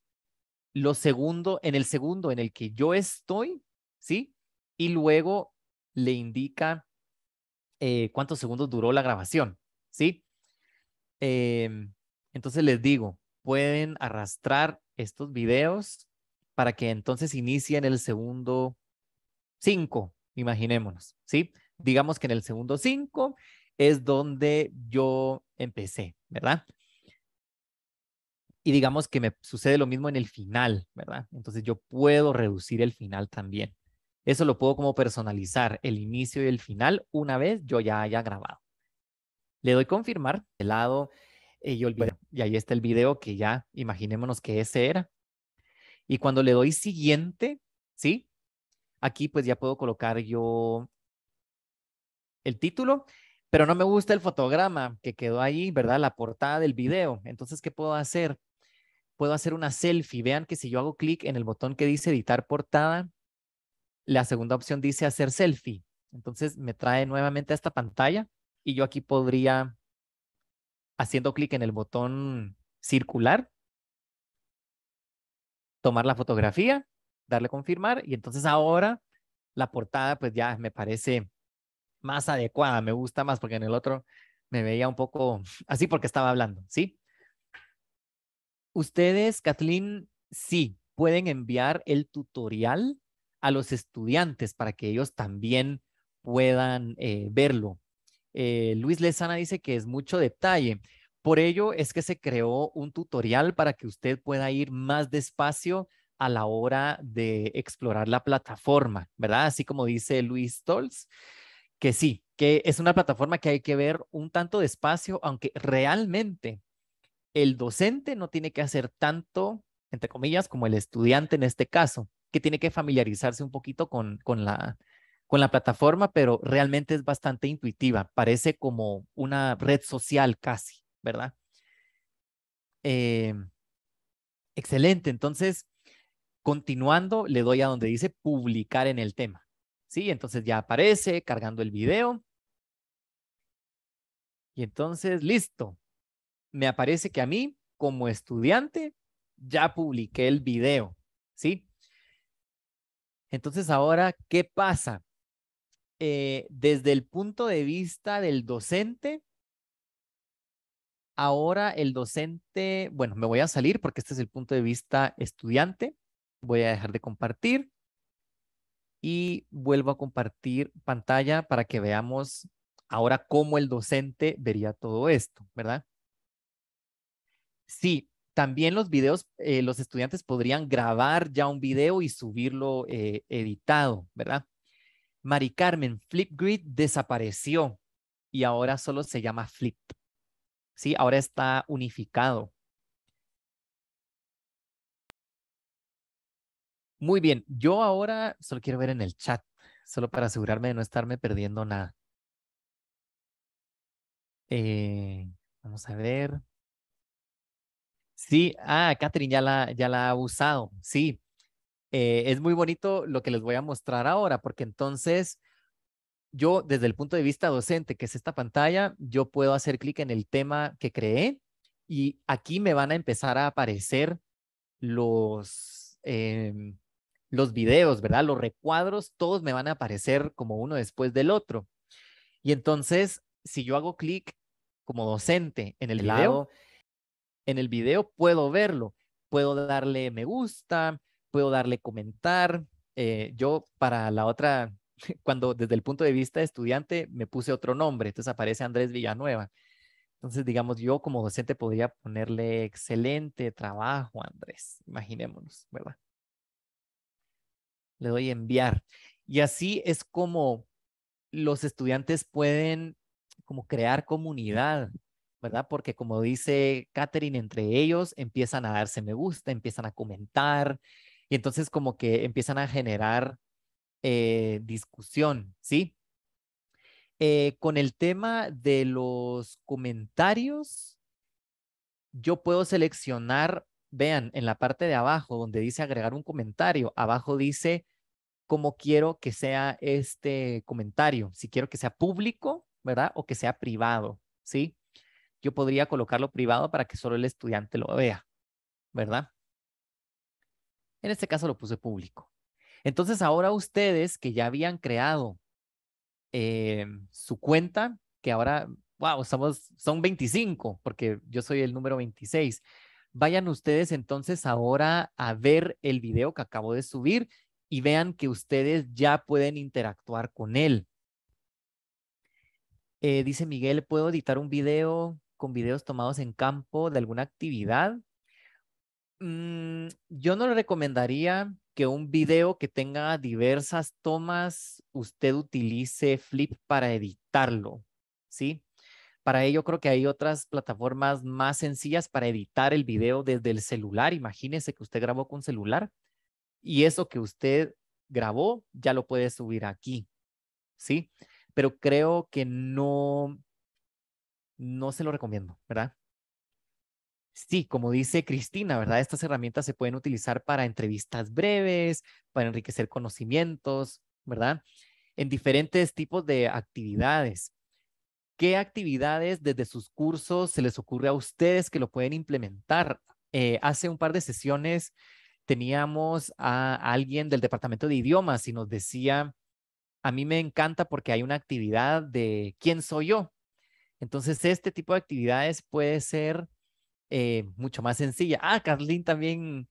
lo segundo, en el segundo en el que yo estoy, ¿sí? Y luego le indica eh, cuántos segundos duró la grabación, ¿sí? Em, entonces les digo, pueden arrastrar estos videos para que entonces inicien el segundo 5, imaginémonos, ¿sí? Digamos que en el segundo 5 es donde yo empecé, ¿verdad? Y digamos que me sucede lo mismo en el final, ¿verdad? Entonces yo puedo reducir el final también. Eso lo puedo como personalizar, el inicio y el final, una vez yo ya haya grabado. Le doy confirmar, de lado, eh, y olvido. Y ahí está el video que ya imaginémonos que ese era. Y cuando le doy siguiente, ¿sí? Aquí pues ya puedo colocar yo el título, pero no me gusta el fotograma que quedó ahí, ¿verdad? La portada del video. Entonces, ¿qué puedo hacer? Puedo hacer una selfie. Vean que si yo hago clic en el botón que dice editar portada, la segunda opción dice hacer selfie. Entonces me trae nuevamente a esta pantalla y yo aquí podría haciendo clic en el botón circular, tomar la fotografía, darle confirmar y entonces ahora la portada pues ya me parece más adecuada, me gusta más porque en el otro me veía un poco así porque estaba hablando, ¿sí? Ustedes, Kathleen, sí, pueden enviar el tutorial a los estudiantes para que ellos también puedan eh, verlo. Eh, Luis Lezana dice que es mucho detalle. Por ello es que se creó un tutorial para que usted pueda ir más despacio a la hora de explorar la plataforma, ¿verdad? Así como dice Luis Tolls, que sí, que es una plataforma que hay que ver un tanto despacio, aunque realmente el docente no tiene que hacer tanto, entre comillas, como el estudiante en este caso, que tiene que familiarizarse un poquito con, con, la, con la plataforma, pero realmente es bastante intuitiva. Parece como una red social casi, ¿verdad? Em, excelente. Entonces, continuando, le doy a donde dice publicar en el tema. Sí, entonces ya aparece cargando el video. Y entonces, listo. Me aparece que a mí, como estudiante, ya publiqué el video. ¿Sí? Entonces ahora, ¿qué pasa? Eh, desde el punto de vista del docente, ahora el docente, bueno, me voy a salir porque este es el punto de vista estudiante, voy a dejar de compartir y vuelvo a compartir pantalla para que veamos ahora cómo el docente vería todo esto, ¿verdad? Sí, también los videos, eh, los estudiantes podrían grabar ya un video y subirlo eh, editado, ¿verdad? Mari Carmen Flipgrid desapareció y ahora solo se llama Flip. Sí, ahora está unificado. Muy bien, yo ahora solo quiero ver en el chat, solo para asegurarme de no estarme perdiendo nada. Eh, vamos a ver. Sí, ah, Catherine ya la, ya la ha usado. Sí, eh, es muy bonito lo que les voy a mostrar ahora, porque entonces yo desde el punto de vista docente, que es esta pantalla, yo puedo hacer clic en el tema que creé y aquí me van a empezar a aparecer los, em, los videos, ¿verdad? Los recuadros, todos me van a aparecer como uno después del otro. Y entonces, si yo hago clic como docente en el video, en el video puedo verlo, puedo darle me gusta, puedo darle comentar. Eh, yo para la otra, cuando desde el punto de vista de estudiante me puse otro nombre, entonces aparece Andrés Villanueva. Entonces, digamos, yo como docente podría ponerle excelente trabajo, Andrés, imaginémonos, ¿verdad? Le doy enviar. Y así es como los estudiantes pueden como crear comunidad, ¿verdad? Porque como dice Catherine, entre ellos empiezan a darse me gusta, empiezan a comentar, y entonces como que empiezan a generar eh, discusión, ¿sí? Eh, con el tema de los comentarios, yo puedo seleccionar, vean, en la parte de abajo donde dice agregar un comentario, abajo dice cómo quiero que sea este comentario, si quiero que sea público, ¿verdad? O que sea privado, ¿sí? Yo podría colocarlo privado para que solo el estudiante lo vea, ¿verdad? En este caso lo puse público. Entonces ahora ustedes que ya habían creado em, su cuenta, que ahora, wow, son 25, porque yo soy el número 26. Vayan ustedes entonces ahora a ver el video que acabo de subir y vean que ustedes ya pueden interactuar con él. Eh, dice Miguel, ¿puedo editar un video con videos tomados en campo de alguna actividad? Mm, yo no le recomendaría que un video que tenga diversas tomas, usted utilice Flip para editarlo, ¿sí? Para ello creo que hay otras plataformas más sencillas para editar el video desde el celular. Imagínese que usted grabó con celular y eso que usted grabó ya lo puede subir aquí, ¿sí? Pero creo que no, no se lo recomiendo, ¿verdad? Sí, como dice Cristina, ¿verdad? Estas herramientas se pueden utilizar para entrevistas breves, para enriquecer conocimientos, ¿verdad? En diferentes tipos de actividades. ¿Qué actividades desde sus cursos se les ocurre a ustedes que lo pueden implementar? Eh, hace un par de sesiones teníamos a alguien del departamento de idiomas y nos decía, a mí me encanta porque hay una actividad de quién soy yo. Entonces, este tipo de actividades puede ser eh, mucho más sencilla. Ah, Carlín también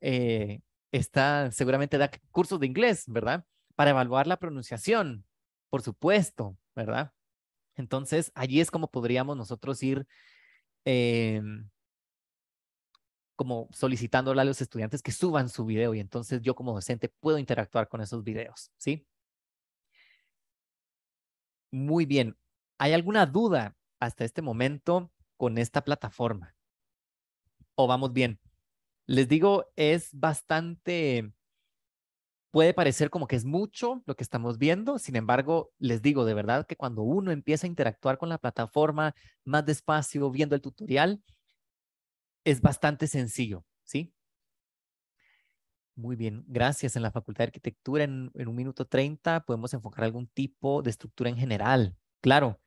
eh, está, seguramente da cursos de inglés, ¿verdad? Para evaluar la pronunciación, por supuesto, ¿verdad? Entonces, allí es como podríamos nosotros ir em, como solicitándole a los estudiantes que suban su video y entonces yo como docente puedo interactuar con esos videos, ¿sí? Muy bien. ¿Hay alguna duda hasta este momento con esta plataforma? o vamos bien. Les digo, es bastante, puede parecer como que es mucho lo que estamos viendo, sin embargo, les digo de verdad que cuando uno empieza a interactuar con la plataforma más despacio, viendo el tutorial, es bastante sencillo, ¿sí? Muy bien, gracias. En la Facultad de Arquitectura, en, un minuto 30, podemos enfocar algún tipo de estructura en general. Claro,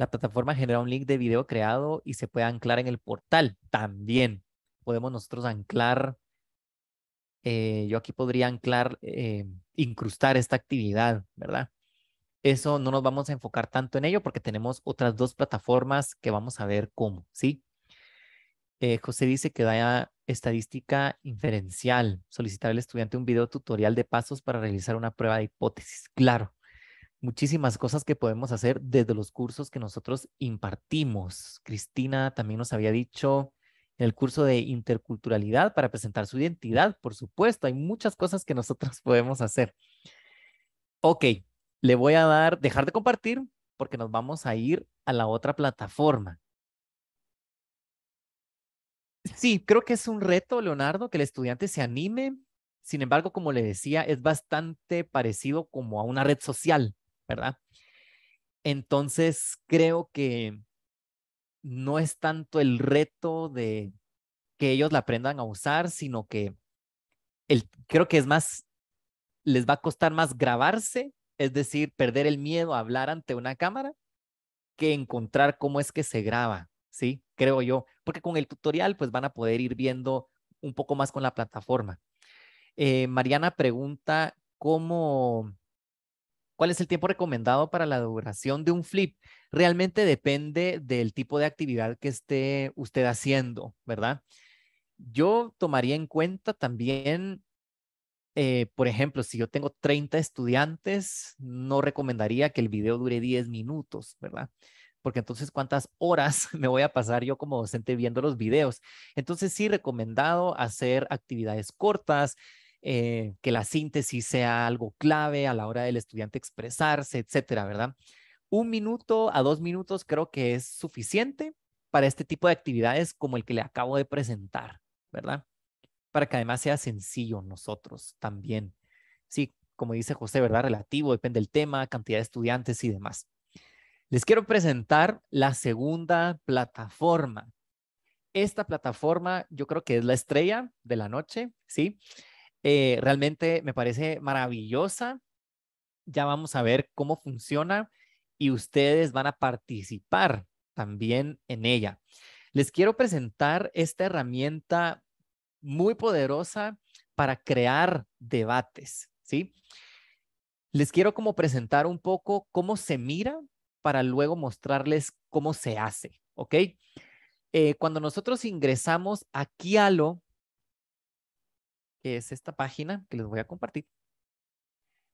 la plataforma genera un link de video creado y se puede anclar en el portal también. Podemos nosotros anclar, eh, yo aquí podría anclar, eh, incrustar esta actividad, ¿verdad? Eso no nos vamos a enfocar tanto en ello porque tenemos otras dos plataformas que vamos a ver cómo, ¿sí? Eh, José dice que da estadística inferencial, solicitar al estudiante un video tutorial de pasos para realizar una prueba de hipótesis. Claro, muchísimas cosas que podemos hacer desde los cursos que nosotros impartimos. Cristina también nos había dicho en el curso de interculturalidad para presentar su identidad, por supuesto, hay muchas cosas que nosotros podemos hacer. Ok, le voy a dar, dejar de compartir porque nos vamos a ir a la otra plataforma. Sí, creo que es un reto, Leonardo, que el estudiante se anime. Sin embargo, como le decía, es bastante parecido como a una red social. ¿verdad? Entonces, creo que no es tanto el reto de que ellos la aprendan a usar, sino que el, creo que es más, les va a costar más grabarse, es decir, perder el miedo a hablar ante una cámara, que encontrar cómo es que se graba, ¿sí? Creo yo, porque con el tutorial pues van a poder ir viendo un poco más con la plataforma. Eh, Mariana pregunta cómo, ¿Cuál es el tiempo recomendado para la duración de un flip? Realmente depende del tipo de actividad que esté usted haciendo, ¿verdad? Yo tomaría en cuenta también, eh, por ejemplo, si yo tengo 30 estudiantes, no recomendaría que el video dure 10 minutos, ¿verdad? Porque entonces, ¿cuántas horas me voy a pasar yo como docente viendo los videos? Entonces, sí, recomendado hacer actividades cortas, eh, que la síntesis sea algo clave a la hora del estudiante expresarse, etcétera, ¿verdad? Un minuto a dos minutos creo que es suficiente para este tipo de actividades como el que le acabo de presentar, ¿verdad? Para que además sea sencillo nosotros también. Sí, como dice José, ¿verdad? Relativo, depende del tema, cantidad de estudiantes y demás. Les quiero presentar la segunda plataforma. Esta plataforma yo creo que es la estrella de la noche, ¿sí? Eh, realmente me parece maravillosa. Ya vamos a ver cómo funciona y ustedes van a participar también en ella. Les quiero presentar esta herramienta muy poderosa para crear debates, ¿sí? Les quiero como presentar un poco cómo se mira para luego mostrarles cómo se hace, ¿ok? Eh, cuando nosotros ingresamos aquí a lo que es esta página que les voy a compartir,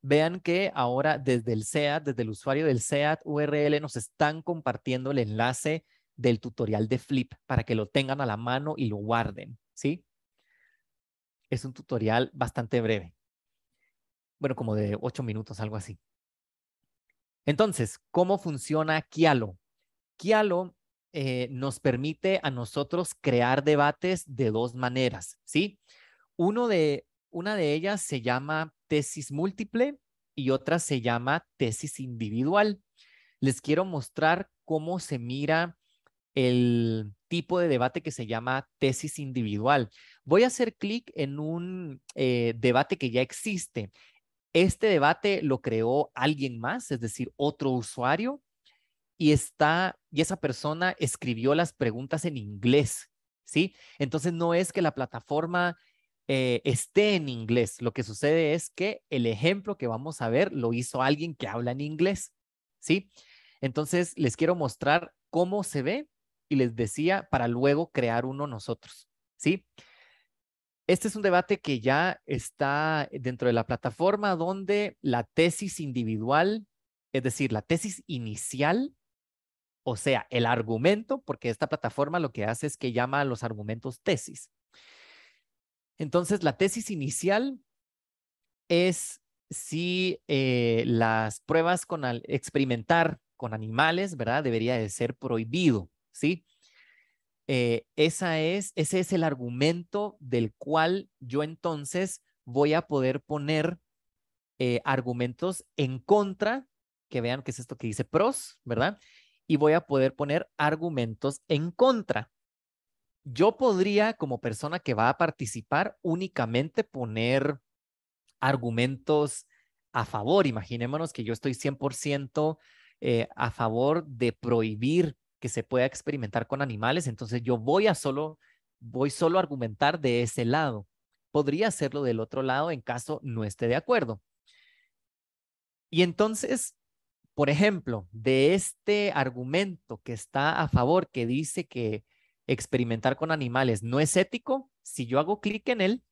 vean que ahora desde el SEAT, desde el usuario del SEAT URL, nos están compartiendo el enlace del tutorial de Flip para que lo tengan a la mano y lo guarden, ¿sí? Es un tutorial bastante breve. Bueno, como de ocho minutos, algo así. Entonces, ¿cómo funciona Kialo? Kialo eh, nos permite a nosotros crear debates de dos maneras, ¿sí? sí uno de, una de ellas se llama tesis múltiple y otra se llama tesis individual. Les quiero mostrar cómo se mira el tipo de debate que se llama tesis individual. Voy a hacer clic en un eh, debate que ya existe. Este debate lo creó alguien más, es decir, otro usuario, y está y esa persona escribió las preguntas en inglés, ¿sí? Entonces no es que la plataforma eh, esté en inglés. Lo que sucede es que el ejemplo que vamos a ver lo hizo alguien que habla en inglés, ¿sí? Entonces, les quiero mostrar cómo se ve y les decía para luego crear uno nosotros, ¿sí? Este es un debate que ya está dentro de la plataforma donde la tesis individual, es decir, la tesis inicial, o sea, el argumento, porque esta plataforma lo que hace es que llama a los argumentos tesis. Entonces, la tesis inicial es si eh, las pruebas con experimentar con animales, ¿verdad? Debería de ser prohibido, ¿sí? Eh, esa es, ese es el argumento del cual yo entonces voy a poder poner eh, argumentos en contra, que vean que es esto que dice pros, ¿verdad? Y voy a poder poner argumentos en contra yo podría, como persona que va a participar, únicamente poner argumentos a favor. Imaginémonos que yo estoy 100% eh, a favor de prohibir que se pueda experimentar con animales, entonces yo voy a solo, voy solo a argumentar de ese lado. Podría hacerlo del otro lado en caso no esté de acuerdo. Y entonces, por ejemplo, de este argumento que está a favor, que dice que experimentar con animales no es ético, si yo hago clic en él,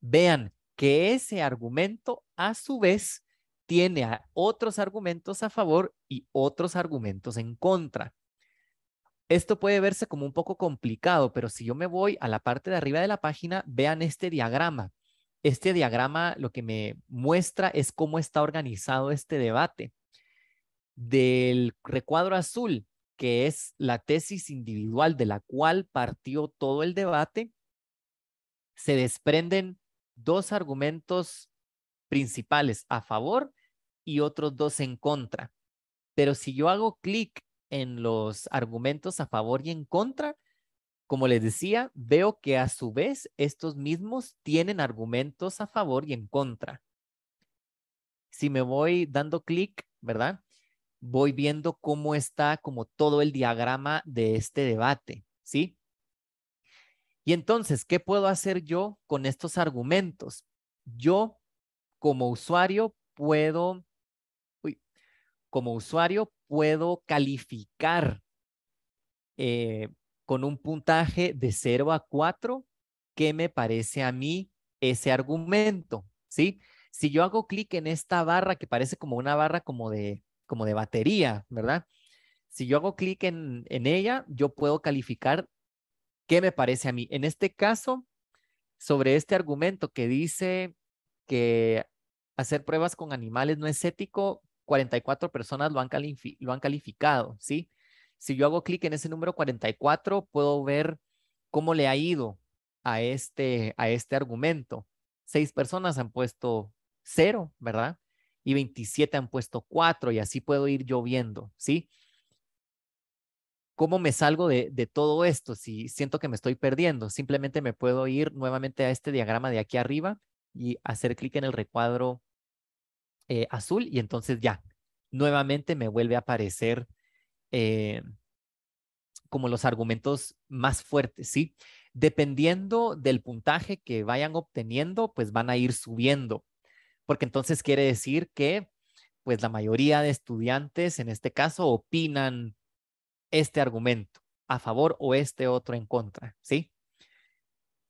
vean que ese argumento a su vez tiene otros argumentos a favor y otros argumentos en contra. Esto puede verse como un poco complicado, pero si yo me voy a la parte de arriba de la página, vean este diagrama. Este diagrama lo que me muestra es cómo está organizado este debate. Del recuadro azul que es la tesis individual de la cual partió todo el debate, se desprenden dos argumentos principales a favor y otros dos en contra. Pero si yo hago clic en los argumentos a favor y en contra, como les decía, veo que a su vez estos mismos tienen argumentos a favor y en contra. Si me voy dando clic, ¿verdad? voy viendo cómo está como todo el diagrama de este debate, ¿sí? Y entonces, ¿qué puedo hacer yo con estos argumentos? Yo, como usuario, puedo, uy, como usuario, puedo calificar eh, con un puntaje de 0 a 4, ¿qué me parece a mí ese argumento? ¿Sí? Si yo hago clic en esta barra que parece como una barra como de, como de batería, ¿verdad? Si yo hago clic en, ella, yo puedo calificar qué me parece a mí. En este caso, sobre este argumento que dice que hacer pruebas con animales no es ético, 44 personas lo han, lo han calificado, ¿sí? Si yo hago clic en ese número 44, puedo ver cómo le ha ido a este, a este argumento. Seis personas han puesto cero, ¿verdad? y 27 han puesto 4 y así puedo ir lloviendo, ¿sí? ¿Cómo me salgo de, todo esto si siento que me estoy perdiendo? Simplemente me puedo ir nuevamente a este diagrama de aquí arriba y hacer clic en el recuadro eh, azul y entonces ya, nuevamente me vuelve a aparecer eh, como los argumentos más fuertes, ¿sí? Dependiendo del puntaje que vayan obteniendo, pues van a ir subiendo porque entonces quiere decir que pues la mayoría de estudiantes en este caso opinan este argumento a favor o este otro en contra, ¿sí?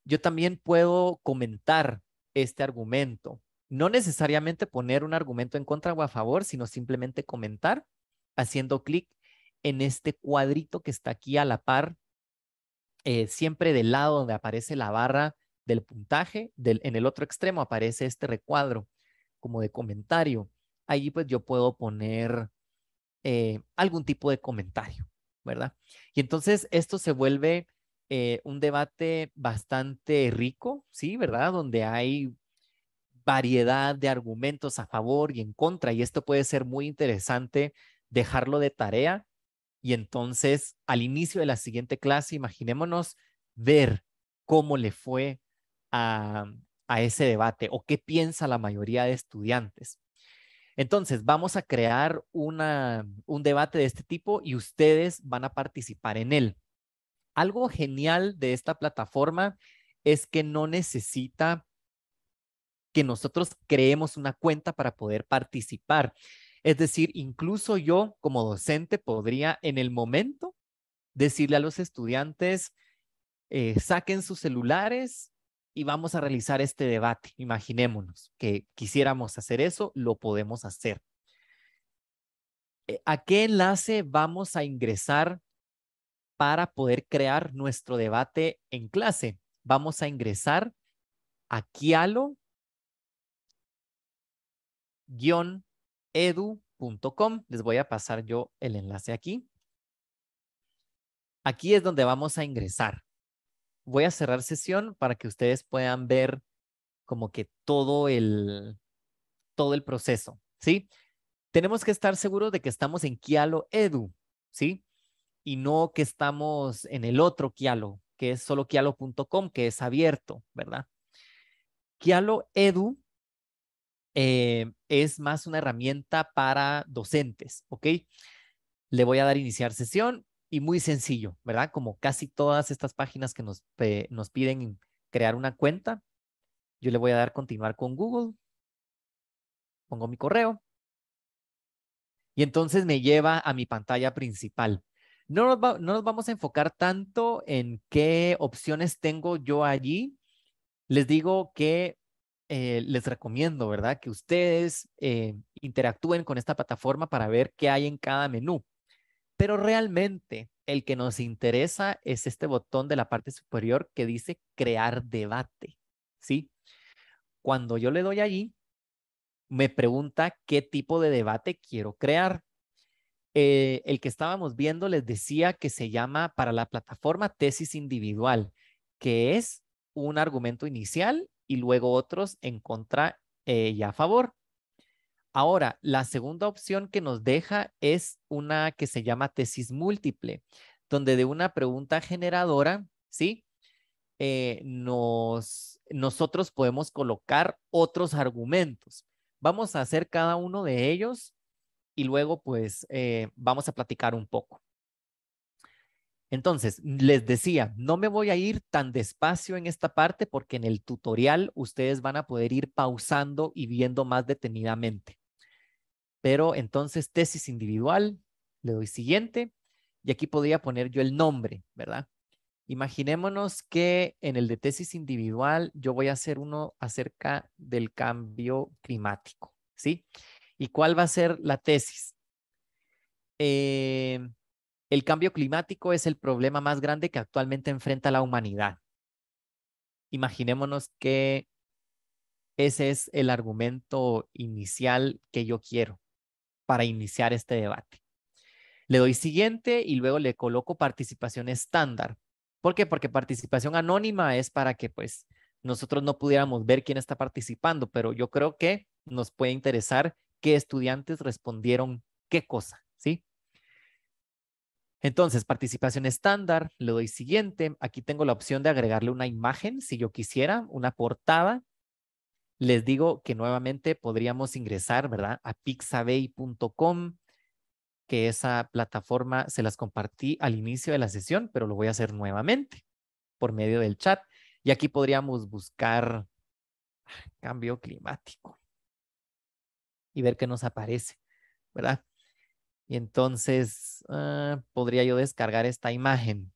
Yo también puedo comentar este argumento, no necesariamente poner un argumento en contra o a favor, sino simplemente comentar haciendo clic en este cuadrito que está aquí a la par, eh, siempre del lado donde aparece la barra del puntaje, en el otro extremo aparece este recuadro como de comentario. Ahí pues yo puedo poner eh, algún tipo de comentario, ¿verdad? Y entonces esto se vuelve eh, un debate bastante rico, ¿sí? ¿Verdad? Donde hay variedad de argumentos a favor y en contra y esto puede ser muy interesante dejarlo de tarea y entonces al inicio de la siguiente clase imaginémonos ver cómo le fue a, a ese debate o qué piensa la mayoría de estudiantes. Entonces, vamos a crear un debate de este tipo y ustedes van a participar en él. Algo genial de esta plataforma es que no necesita que nosotros creemos una cuenta para poder participar. Es decir, incluso yo como docente podría en el momento decirle a los estudiantes, eh, saquen sus celulares, y vamos a realizar este debate. Imaginémonos que quisiéramos hacer eso, lo podemos hacer. Eh, ¿A qué enlace vamos a ingresar para poder crear nuestro debate en clase? Vamos a ingresar a kialo-edu.com. Les voy a pasar yo el enlace aquí. Aquí es donde vamos a ingresar voy a cerrar sesión para que ustedes puedan ver como que todo el, todo el proceso, ¿sí? Tenemos que estar seguros de que estamos en Kialo Edu, ¿sí? Y no que estamos en el otro Kialo, que es solo kialo.com, que es abierto, ¿verdad? Kialo Edu eh, es más una herramienta para docentes, ¿ok? Le voy a dar iniciar sesión y muy sencillo, ¿verdad? Como casi todas estas páginas que nos, nos piden crear una cuenta, yo le voy a dar continuar con Google, pongo mi correo y entonces me lleva a mi pantalla principal. No nos, vamos a enfocar tanto en qué opciones tengo yo allí. Les digo que eh, les recomiendo, ¿verdad? Que ustedes eh, interactúen con esta plataforma para ver qué hay en cada menú. Pero realmente el que nos interesa es este botón de la parte superior que dice crear debate, ¿sí? Cuando yo le doy allí, me pregunta qué tipo de debate quiero crear. Eh, el que estábamos viendo les decía que se llama para la plataforma tesis individual, que es un argumento inicial y luego otros en contra eh, y a favor. Ahora, la segunda opción que nos deja es una que se llama tesis múltiple, donde de una pregunta generadora, ¿sí? Eh, nos, nosotros podemos colocar otros argumentos. Vamos a hacer cada uno de ellos y luego pues eh, vamos a platicar un poco. Entonces, les decía, no me voy a ir tan despacio en esta parte porque en el tutorial ustedes van a poder ir pausando y viendo más detenidamente. Pero entonces tesis individual, le doy siguiente y aquí podría poner yo el nombre, ¿verdad? Imaginémonos que en el de tesis individual yo voy a hacer uno acerca del cambio climático, ¿sí? ¿Y cuál va a ser la tesis? Eh, el cambio climático es el problema más grande que actualmente enfrenta la humanidad. Imaginémonos que ese es el argumento inicial que yo quiero para iniciar este debate. Le doy siguiente y luego le coloco participación estándar. ¿Por qué? Porque participación anónima es para que pues nosotros no pudiéramos ver quién está participando, pero yo creo que nos puede interesar qué estudiantes respondieron qué cosa, ¿sí? Entonces, participación estándar, le doy siguiente. Aquí tengo la opción de agregarle una imagen, si yo quisiera, una portada. Les digo que nuevamente podríamos ingresar, ¿verdad? A pixabay.com, que esa plataforma se las compartí al inicio de la sesión, pero lo voy a hacer nuevamente por medio del chat. Y aquí podríamos buscar cambio climático y ver qué nos aparece, ¿verdad? Y entonces ah, podría yo descargar esta imagen,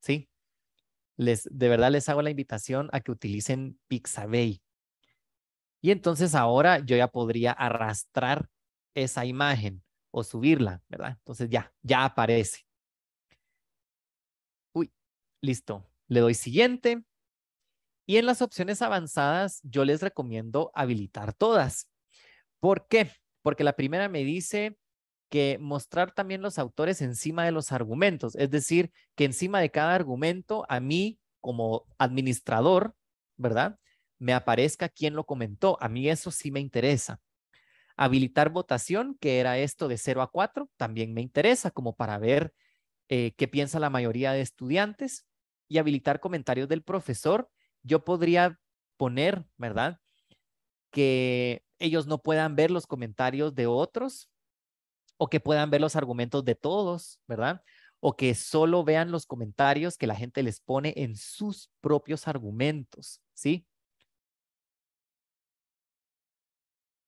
¿sí? Les, de verdad les hago la invitación a que utilicen Pixabay. Y entonces ahora yo ya podría arrastrar esa imagen o subirla, ¿verdad? Entonces ya, ya aparece. Uy, listo. Le doy siguiente. Y en las opciones avanzadas yo les recomiendo habilitar todas. ¿Por qué? Porque la primera me dice que mostrar también los autores encima de los argumentos, es decir, que encima de cada argumento a mí como administrador, ¿verdad? me aparezca quién lo comentó. A mí eso sí me interesa. Habilitar votación, que era esto de 0 a 4, también me interesa como para ver eh, qué piensa la mayoría de estudiantes. Y habilitar comentarios del profesor, yo podría poner, ¿verdad? Que ellos no puedan ver los comentarios de otros o que puedan ver los argumentos de todos, ¿verdad? O que solo vean los comentarios que la gente les pone en sus propios argumentos, ¿sí?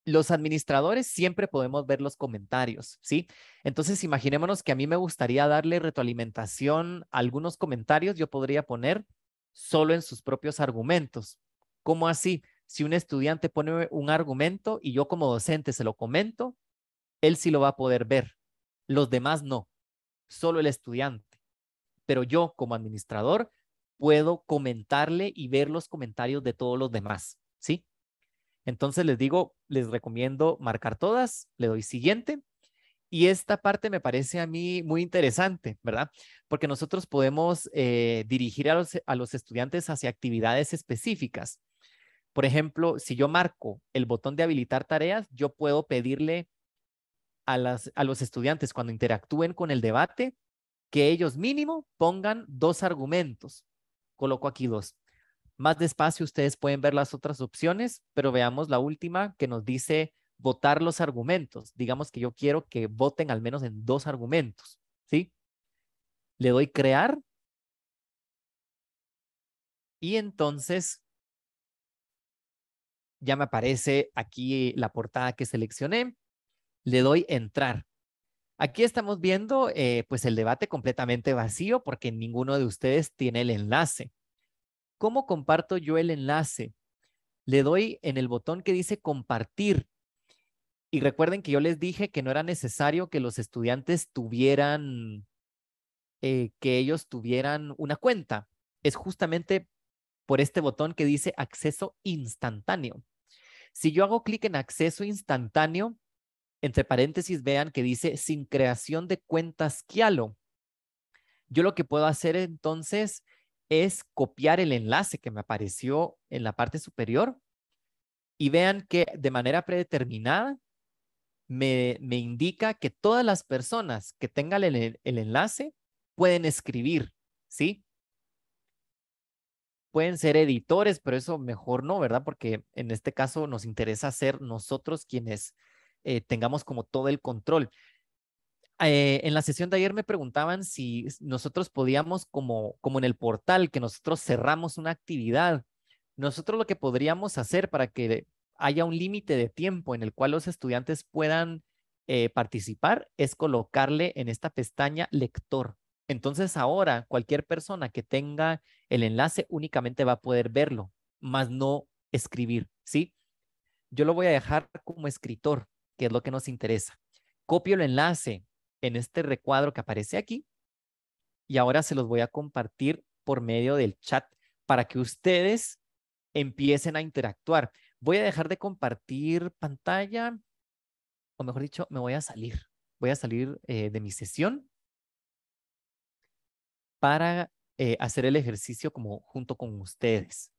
los administradores siempre podemos ver los comentarios, ¿sí? Entonces, imaginémonos que a mí me gustaría darle retroalimentación a algunos comentarios, yo podría poner solo en sus propios argumentos. ¿Cómo así? Si un estudiante pone un argumento y yo como docente se lo comento, él sí lo va a poder ver, los demás no, solo el estudiante. Pero yo como administrador puedo comentarle y ver los comentarios de todos los demás, ¿sí? Entonces les digo, les recomiendo marcar todas, le doy siguiente. Y esta parte me parece a mí muy interesante, ¿verdad? Porque nosotros podemos eh, dirigir a los, estudiantes hacia actividades específicas. Por ejemplo, si yo marco el botón de habilitar tareas, yo puedo pedirle a los estudiantes cuando interactúen con el debate que ellos mínimo pongan dos argumentos. Coloco aquí dos. Más despacio ustedes pueden ver las otras opciones, pero veamos la última que nos dice votar los argumentos. Digamos que yo quiero que voten al menos en dos argumentos, ¿sí? Le doy crear y entonces ya me aparece aquí la portada que seleccioné. Le doy entrar. Aquí estamos viendo eh, pues el debate completamente vacío porque ninguno de ustedes tiene el enlace. ¿Cómo comparto yo el enlace? Le doy en el botón que dice compartir. Y recuerden que yo les dije que no era necesario que los estudiantes tuvieran, eh, que ellos tuvieran una cuenta. Es justamente por este botón que dice acceso instantáneo. Si yo hago clic en acceso instantáneo, entre paréntesis vean que dice sin creación de cuentas Kialo. Yo lo que puedo hacer entonces es copiar el enlace que me apareció en la parte superior y vean que de manera predeterminada me, indica que todas las personas que tengan el, enlace pueden escribir, ¿sí? Pueden ser editores, pero eso mejor no, ¿verdad? Porque en este caso nos interesa ser nosotros quienes eh, tengamos como todo el control. Eh, en la sesión de ayer me preguntaban si nosotros podíamos, como, en el portal, que nosotros cerramos una actividad, nosotros lo que podríamos hacer para que haya un límite de tiempo en el cual los estudiantes puedan eh, participar es colocarle en esta pestaña lector. Entonces ahora cualquier persona que tenga el enlace únicamente va a poder verlo, más no escribir, ¿sí? Yo lo voy a dejar como escritor, que es lo que nos interesa. Copio el enlace, en este recuadro que aparece aquí. Y ahora se los voy a compartir por medio del chat para que ustedes empiecen a interactuar. Voy a dejar de compartir pantalla, o mejor dicho, me voy a salir. Voy a salir eh, de mi sesión para eh, hacer el ejercicio como junto con ustedes.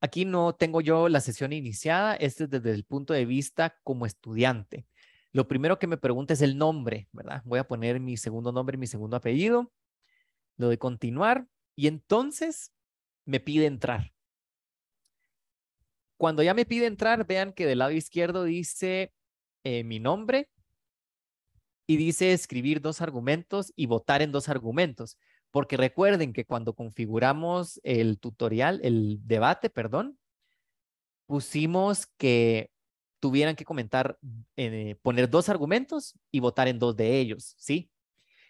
Aquí no tengo yo la sesión iniciada, este es desde el punto de vista como estudiante. Lo primero que me pregunta es el nombre, ¿verdad? Voy a poner mi segundo nombre, y mi segundo apellido, lo de continuar y entonces me pide entrar. Cuando ya me pide entrar, vean que del lado izquierdo dice eh, mi nombre y dice escribir dos argumentos y votar en dos argumentos. Porque recuerden que cuando configuramos el tutorial, el debate, perdón, pusimos que tuvieran que comentar, eh, poner dos argumentos y votar en dos de ellos, ¿sí?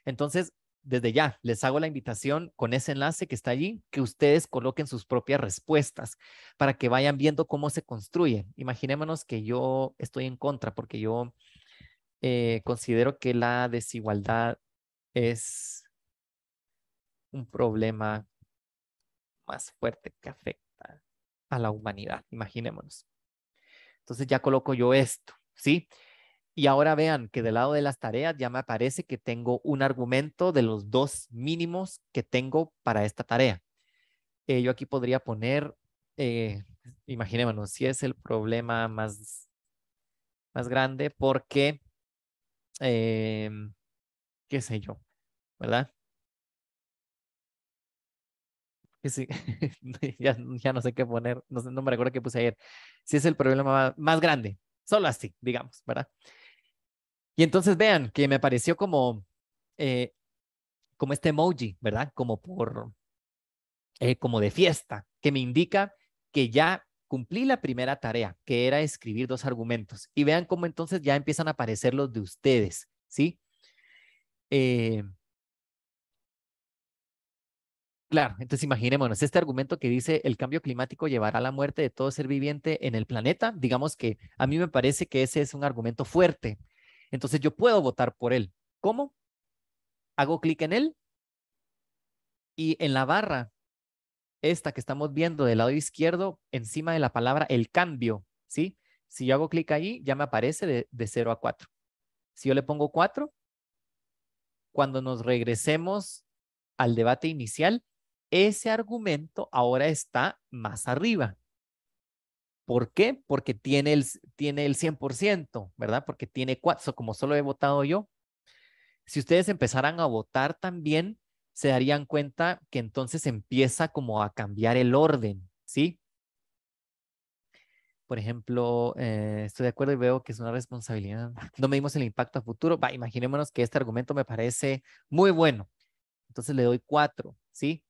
Entonces, desde ya, les hago la invitación con ese enlace que está allí, que ustedes coloquen sus propias respuestas para que vayan viendo cómo se construye. Imaginémonos que yo estoy en contra porque yo eh, considero que la desigualdad es un problema más fuerte que afecta a la humanidad, imaginémonos. Entonces ya coloco yo esto, ¿sí? Y ahora vean que del lado de las tareas ya me aparece que tengo un argumento de los dos mínimos que tengo para esta tarea. Eh, yo aquí podría poner, eh, imaginémonos, si es el problema más, más grande, porque, em, qué sé yo, ¿verdad? ya, no sé qué poner, no, me recuerdo qué puse ayer. Si es el problema más grande, solo así, digamos, ¿verdad? Y entonces vean que me apareció como, eh, como este emoji, ¿verdad? Como por, eh, como de fiesta, que me indica que ya cumplí la primera tarea, que era escribir dos argumentos. Y vean cómo entonces ya empiezan a aparecer los de ustedes, ¿sí? Eh, Claro, entonces imaginémonos este argumento que dice el cambio climático llevará a la muerte de todo ser viviente en el planeta. Digamos que a mí me parece que ese es un argumento fuerte. Entonces yo puedo votar por él. ¿Cómo? Hago clic en él y en la barra, esta que estamos viendo del lado izquierdo, encima de la palabra el cambio, ¿sí? Si yo hago clic ahí, ya me aparece de, 0 a 4. Si yo le pongo 4, cuando nos regresemos al debate inicial, ese argumento ahora está más arriba. ¿Por qué? Porque tiene el, tiene el 100%, ¿verdad? Porque tiene cuatro, como solo he votado yo. Si ustedes empezaran a votar también, se darían cuenta que entonces empieza como a cambiar el orden, ¿sí? Por ejemplo, eh, estoy de acuerdo y veo que es una responsabilidad. No medimos el impacto a futuro. Va, imaginémonos que este argumento me parece muy bueno. Entonces le doy cuatro, ¿sí?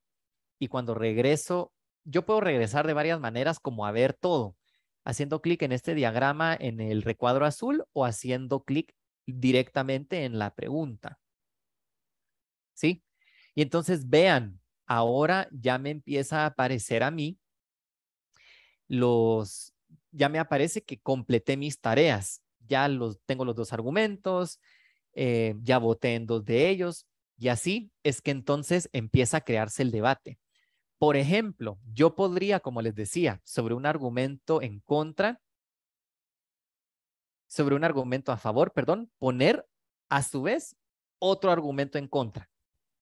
y cuando regreso, yo puedo regresar de varias maneras como a ver todo, haciendo clic en este diagrama en el recuadro azul o haciendo clic directamente en la pregunta. ¿Sí? Y entonces vean, ahora ya me empieza a aparecer a mí los, ya me aparece que completé mis tareas, ya los, tengo los dos argumentos, eh, ya voté en dos de ellos, y así es que entonces empieza a crearse el debate. Por ejemplo, yo podría, como les decía, sobre un argumento en contra, sobre un argumento a favor, perdón, poner a su vez otro argumento en contra.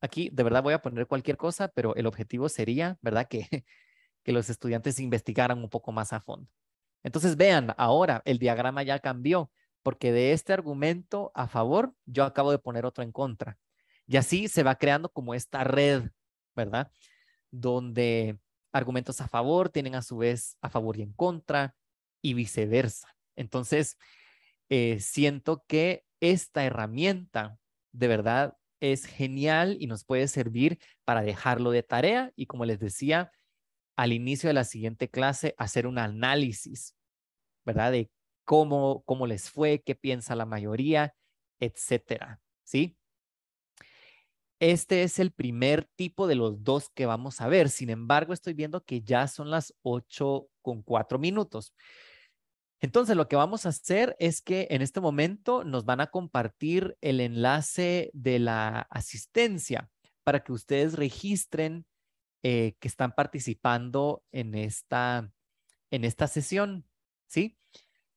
Aquí de verdad voy a poner cualquier cosa, pero el objetivo sería, ¿verdad? Que, que los estudiantes investigaran un poco más a fondo. Entonces vean, ahora el diagrama ya cambió, porque de este argumento a favor, yo acabo de poner otro en contra. Y así se va creando como esta red, ¿verdad? donde argumentos a favor tienen a su vez a favor y en contra y viceversa. Entonces, eh, siento que esta herramienta de verdad es genial y nos puede servir para dejarlo de tarea y como les decía al inicio de la siguiente clase, hacer un análisis, ¿verdad? De cómo, cómo les fue, qué piensa la mayoría, etcétera, ¿sí? Este es el primer tipo de los dos que vamos a ver. Sin embargo, estoy viendo que ya son las 8 con cuatro minutos. Entonces, lo que vamos a hacer es que en este momento nos van a compartir el enlace de la asistencia para que ustedes registren eh, que están participando en esta, en esta sesión. ¿Sí?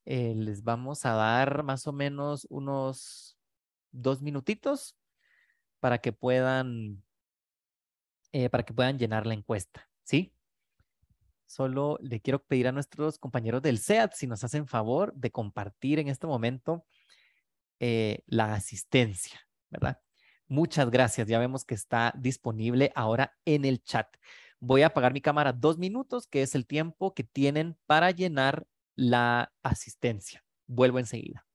Eh, les vamos a dar más o menos unos dos minutitos para que puedan, eh, para que puedan llenar la encuesta, ¿sí? Solo le quiero pedir a nuestros compañeros del SEAT si nos hacen favor de compartir en este momento eh, la asistencia, ¿verdad? Muchas gracias. Ya vemos que está disponible ahora en el chat. Voy a apagar mi cámara dos minutos, que es el tiempo que tienen para llenar la asistencia. Vuelvo enseguida.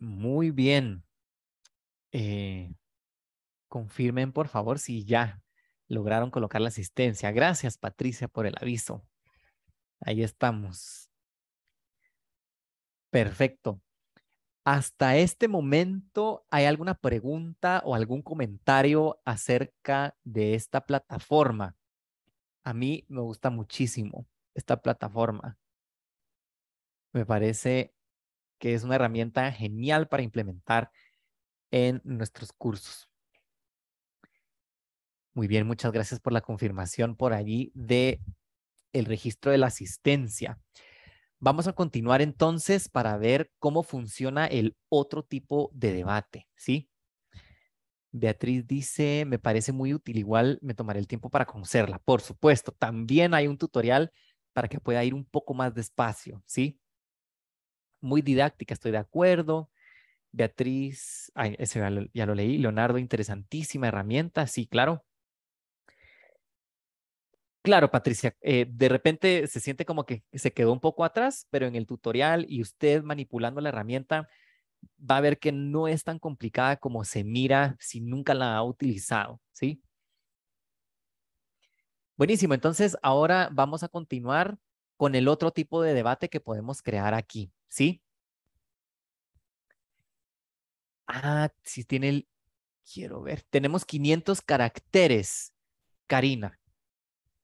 Muy bien. Eh, confirmen, por favor, si ya lograron colocar la asistencia. Gracias, Patricia, por el aviso. Ahí estamos. Perfecto. Hasta este momento, ¿hay alguna pregunta o algún comentario acerca de esta plataforma? A mí me gusta muchísimo esta plataforma. Me parece que es una herramienta genial para implementar en nuestros cursos. Muy bien, muchas gracias por la confirmación por allí de el registro de la asistencia. Vamos a continuar entonces para ver cómo funciona el otro tipo de debate, ¿sí? Beatriz dice, me parece muy útil, igual me tomaré el tiempo para conocerla. Por supuesto, también hay un tutorial para que pueda ir un poco más despacio, ¿sí? muy didáctica, estoy de acuerdo. Beatriz, ya lo, leí. Leonardo, interesantísima herramienta, sí, claro. Claro, Patricia, eh, de repente se siente como que se quedó un poco atrás, pero en el tutorial y usted manipulando la herramienta va a ver que no es tan complicada como se mira si nunca la ha utilizado, ¿sí? Buenísimo, entonces ahora vamos a continuar con el otro tipo de debate que podemos crear aquí, ¿sí? Ah, si tiene el... Quiero ver. Tenemos 500 caracteres, Karina.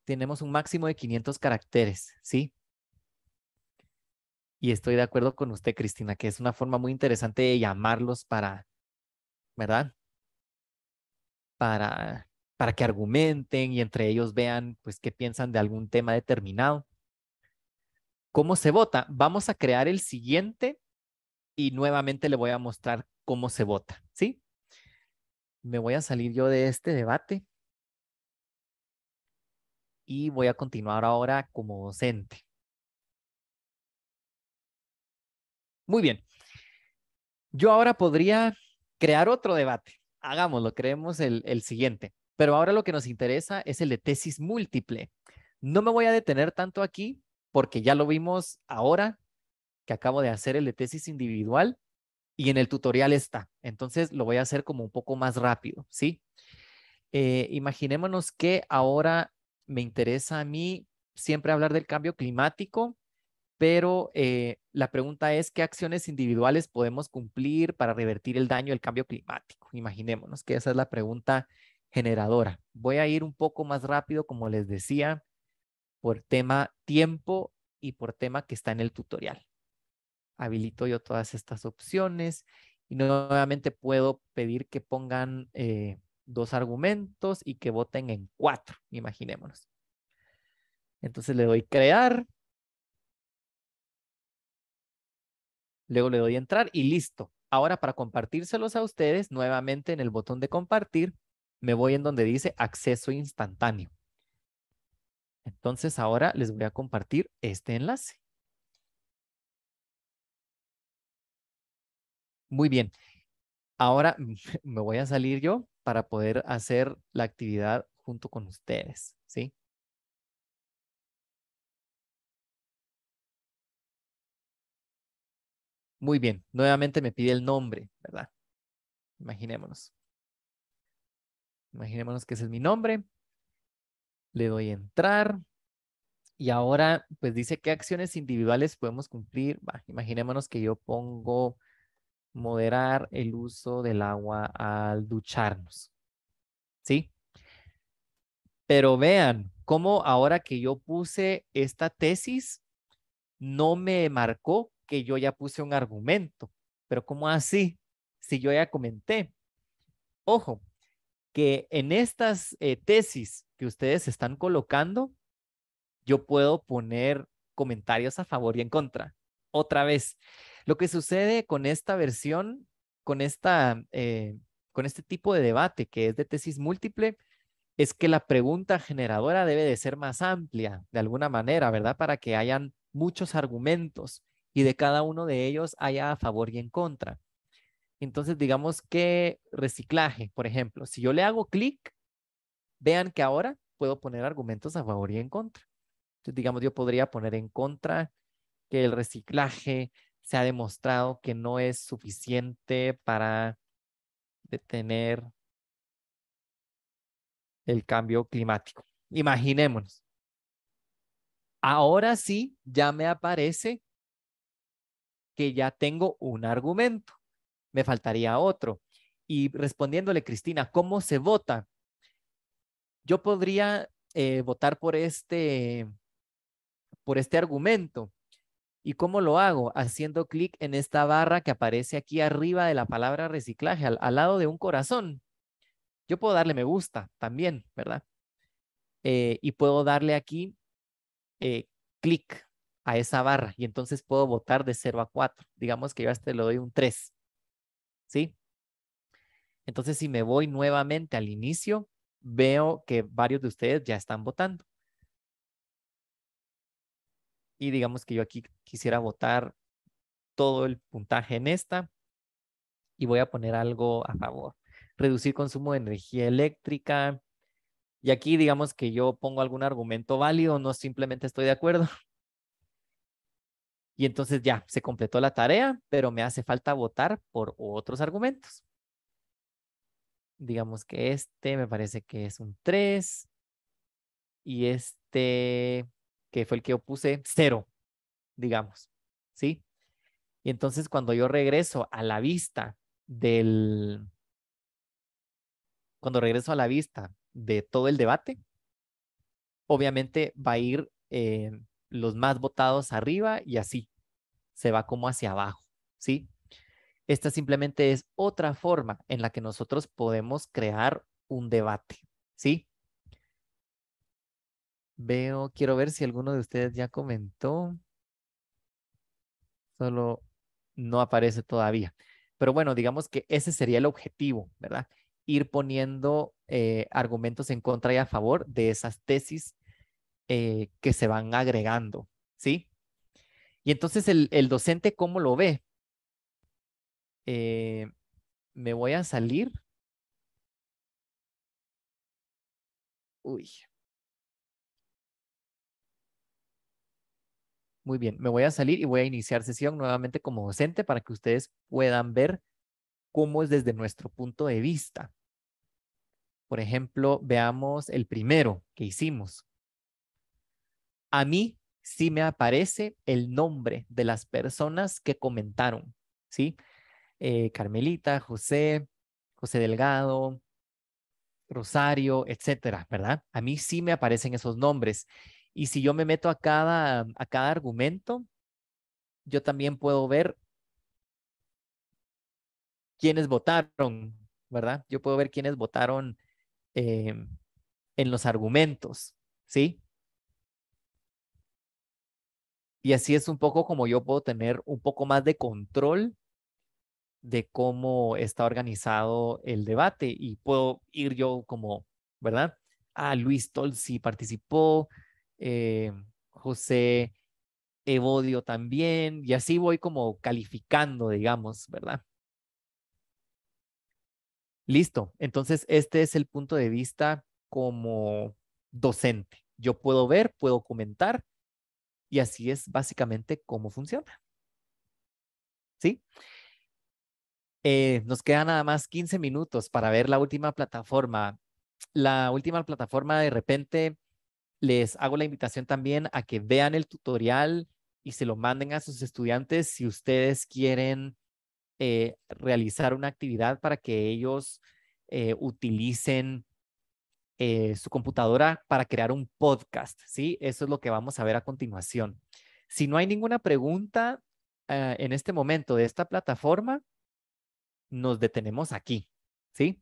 Tenemos un máximo de 500 caracteres, ¿sí? Y estoy de acuerdo con usted, Cristina, que es una forma muy interesante de llamarlos para, ¿verdad? Para, para que argumenten y entre ellos vean, pues, qué piensan de algún tema determinado. ¿Cómo se vota? Vamos a crear el siguiente y nuevamente le voy a mostrar cómo se vota, ¿sí? Me voy a salir yo de este debate y voy a continuar ahora como docente. Muy bien. Yo ahora podría crear otro debate. Hagámoslo, creemos el, el, siguiente. Pero ahora lo que nos interesa es el de tesis múltiple. No me voy a detener tanto aquí porque ya lo vimos ahora que acabo de hacer el de tesis individual y en el tutorial está. Entonces lo voy a hacer como un poco más rápido, ¿sí? Eh, imaginémonos que ahora me interesa a mí siempre hablar del cambio climático, pero eh, la pregunta es qué acciones individuales podemos cumplir para revertir el daño del cambio climático. Imaginémonos que esa es la pregunta generadora. Voy a ir un poco más rápido, como les decía, por tema tiempo y por tema que está en el tutorial. Habilito yo todas estas opciones y nuevamente puedo pedir que pongan eh, dos argumentos y que voten en cuatro, imaginémonos. Entonces le doy crear. Luego le doy entrar y listo. Ahora para compartírselos a ustedes, nuevamente en el botón de compartir, me voy en donde dice acceso instantáneo. Entonces ahora les voy a compartir este enlace. Muy bien. Ahora me voy a salir yo para poder hacer la actividad junto con ustedes, ¿sí? Muy bien, nuevamente me pide el nombre, ¿verdad? Imaginémonos. Imaginémonos que ese es mi nombre le doy a entrar. Y ahora, pues dice qué acciones individuales podemos cumplir. imaginémonos que yo pongo moderar el uso del agua al ducharnos. ¿Sí? Pero vean cómo ahora que yo puse esta tesis, no me marcó que yo ya puse un argumento. Pero ¿cómo así? Si yo ya comenté. Ojo, que en estas eh, tesis que ustedes están colocando, yo puedo poner comentarios a favor y en contra. Otra vez, lo que sucede con esta versión, con, esta, eh, con este tipo de debate que es de tesis múltiple, es que la pregunta generadora debe de ser más amplia, de alguna manera, ¿verdad? Para que hayan muchos argumentos y de cada uno de ellos haya a favor y en contra. Entonces, digamos que reciclaje, por ejemplo, si yo le hago clic Vean que ahora puedo poner argumentos a favor y en contra. Entonces, digamos, yo podría poner en contra que el reciclaje se ha demostrado que no es suficiente para detener el cambio climático. Imaginémonos. Ahora sí, ya me aparece que ya tengo un argumento. Me faltaría otro. Y respondiéndole, Cristina, ¿cómo se vota? yo podría eh, votar por este, por este argumento. ¿Y cómo lo hago? Haciendo clic en esta barra que aparece aquí arriba de la palabra reciclaje, al, lado de un corazón. Yo puedo darle me gusta también, ¿verdad? Eh, y puedo darle aquí eh, clic a esa barra y entonces puedo votar de 0 a 4. Digamos que yo a este le doy un 3. ¿Sí? Entonces, si me voy nuevamente al inicio, veo que varios de ustedes ya están votando. Y digamos que yo aquí quisiera votar todo el puntaje en esta y voy a poner algo a favor. Reducir consumo de energía eléctrica. Y aquí digamos que yo pongo algún argumento válido, no simplemente estoy de acuerdo. Y entonces ya, se completó la tarea, pero me hace falta votar por otros argumentos. Digamos que este me parece que es un 3. Y este, que fue el que yo puse, 0, digamos. ¿Sí? Y entonces cuando yo regreso a la vista del... Cuando regreso a la vista de todo el debate, obviamente va a ir eh, los más votados arriba y así se va como hacia abajo, ¿sí? Esta simplemente es otra forma en la que nosotros podemos crear un debate, ¿sí? Veo, quiero ver si alguno de ustedes ya comentó. Solo no aparece todavía. Pero bueno, digamos que ese sería el objetivo, ¿verdad? Ir poniendo eh, argumentos en contra y a favor de esas tesis eh, que se van agregando, ¿sí? Y entonces el, el docente, ¿cómo lo ve? Eh, me voy a salir. Uy. Muy bien, me voy a salir y voy a iniciar sesión nuevamente como docente para que ustedes puedan ver cómo es desde nuestro punto de vista. Por ejemplo, veamos el primero que hicimos. A mí sí me aparece el nombre de las personas que comentaron, ¿sí? Eh, Carmelita, José, José Delgado, Rosario, etcétera, ¿verdad? A mí sí me aparecen esos nombres. Y si yo me meto a cada, a cada argumento, yo también puedo ver quiénes votaron, ¿verdad? Yo puedo ver quiénes votaron em, en los argumentos, ¿sí? Y así es un poco como yo puedo tener un poco más de control de cómo está organizado el debate y puedo ir yo como, ¿verdad? Ah, Luis Tolsi participó, eh, José Evodio también, y así voy como calificando, digamos, ¿verdad? Listo, entonces este es el punto de vista como docente. Yo puedo ver, puedo comentar, y así es básicamente cómo funciona. ¿Sí? Eh, nos quedan nada más 15 minutos para ver la última plataforma. La última plataforma, de repente, les hago la invitación también a que vean el tutorial y se lo manden a sus estudiantes si ustedes quieren eh, realizar una actividad para que ellos eh, utilicen su computadora para crear un podcast, ¿sí? Eso es lo que vamos a ver a continuación. Si no hay ninguna pregunta en este momento de esta plataforma, nos detenemos aquí, ¿sí?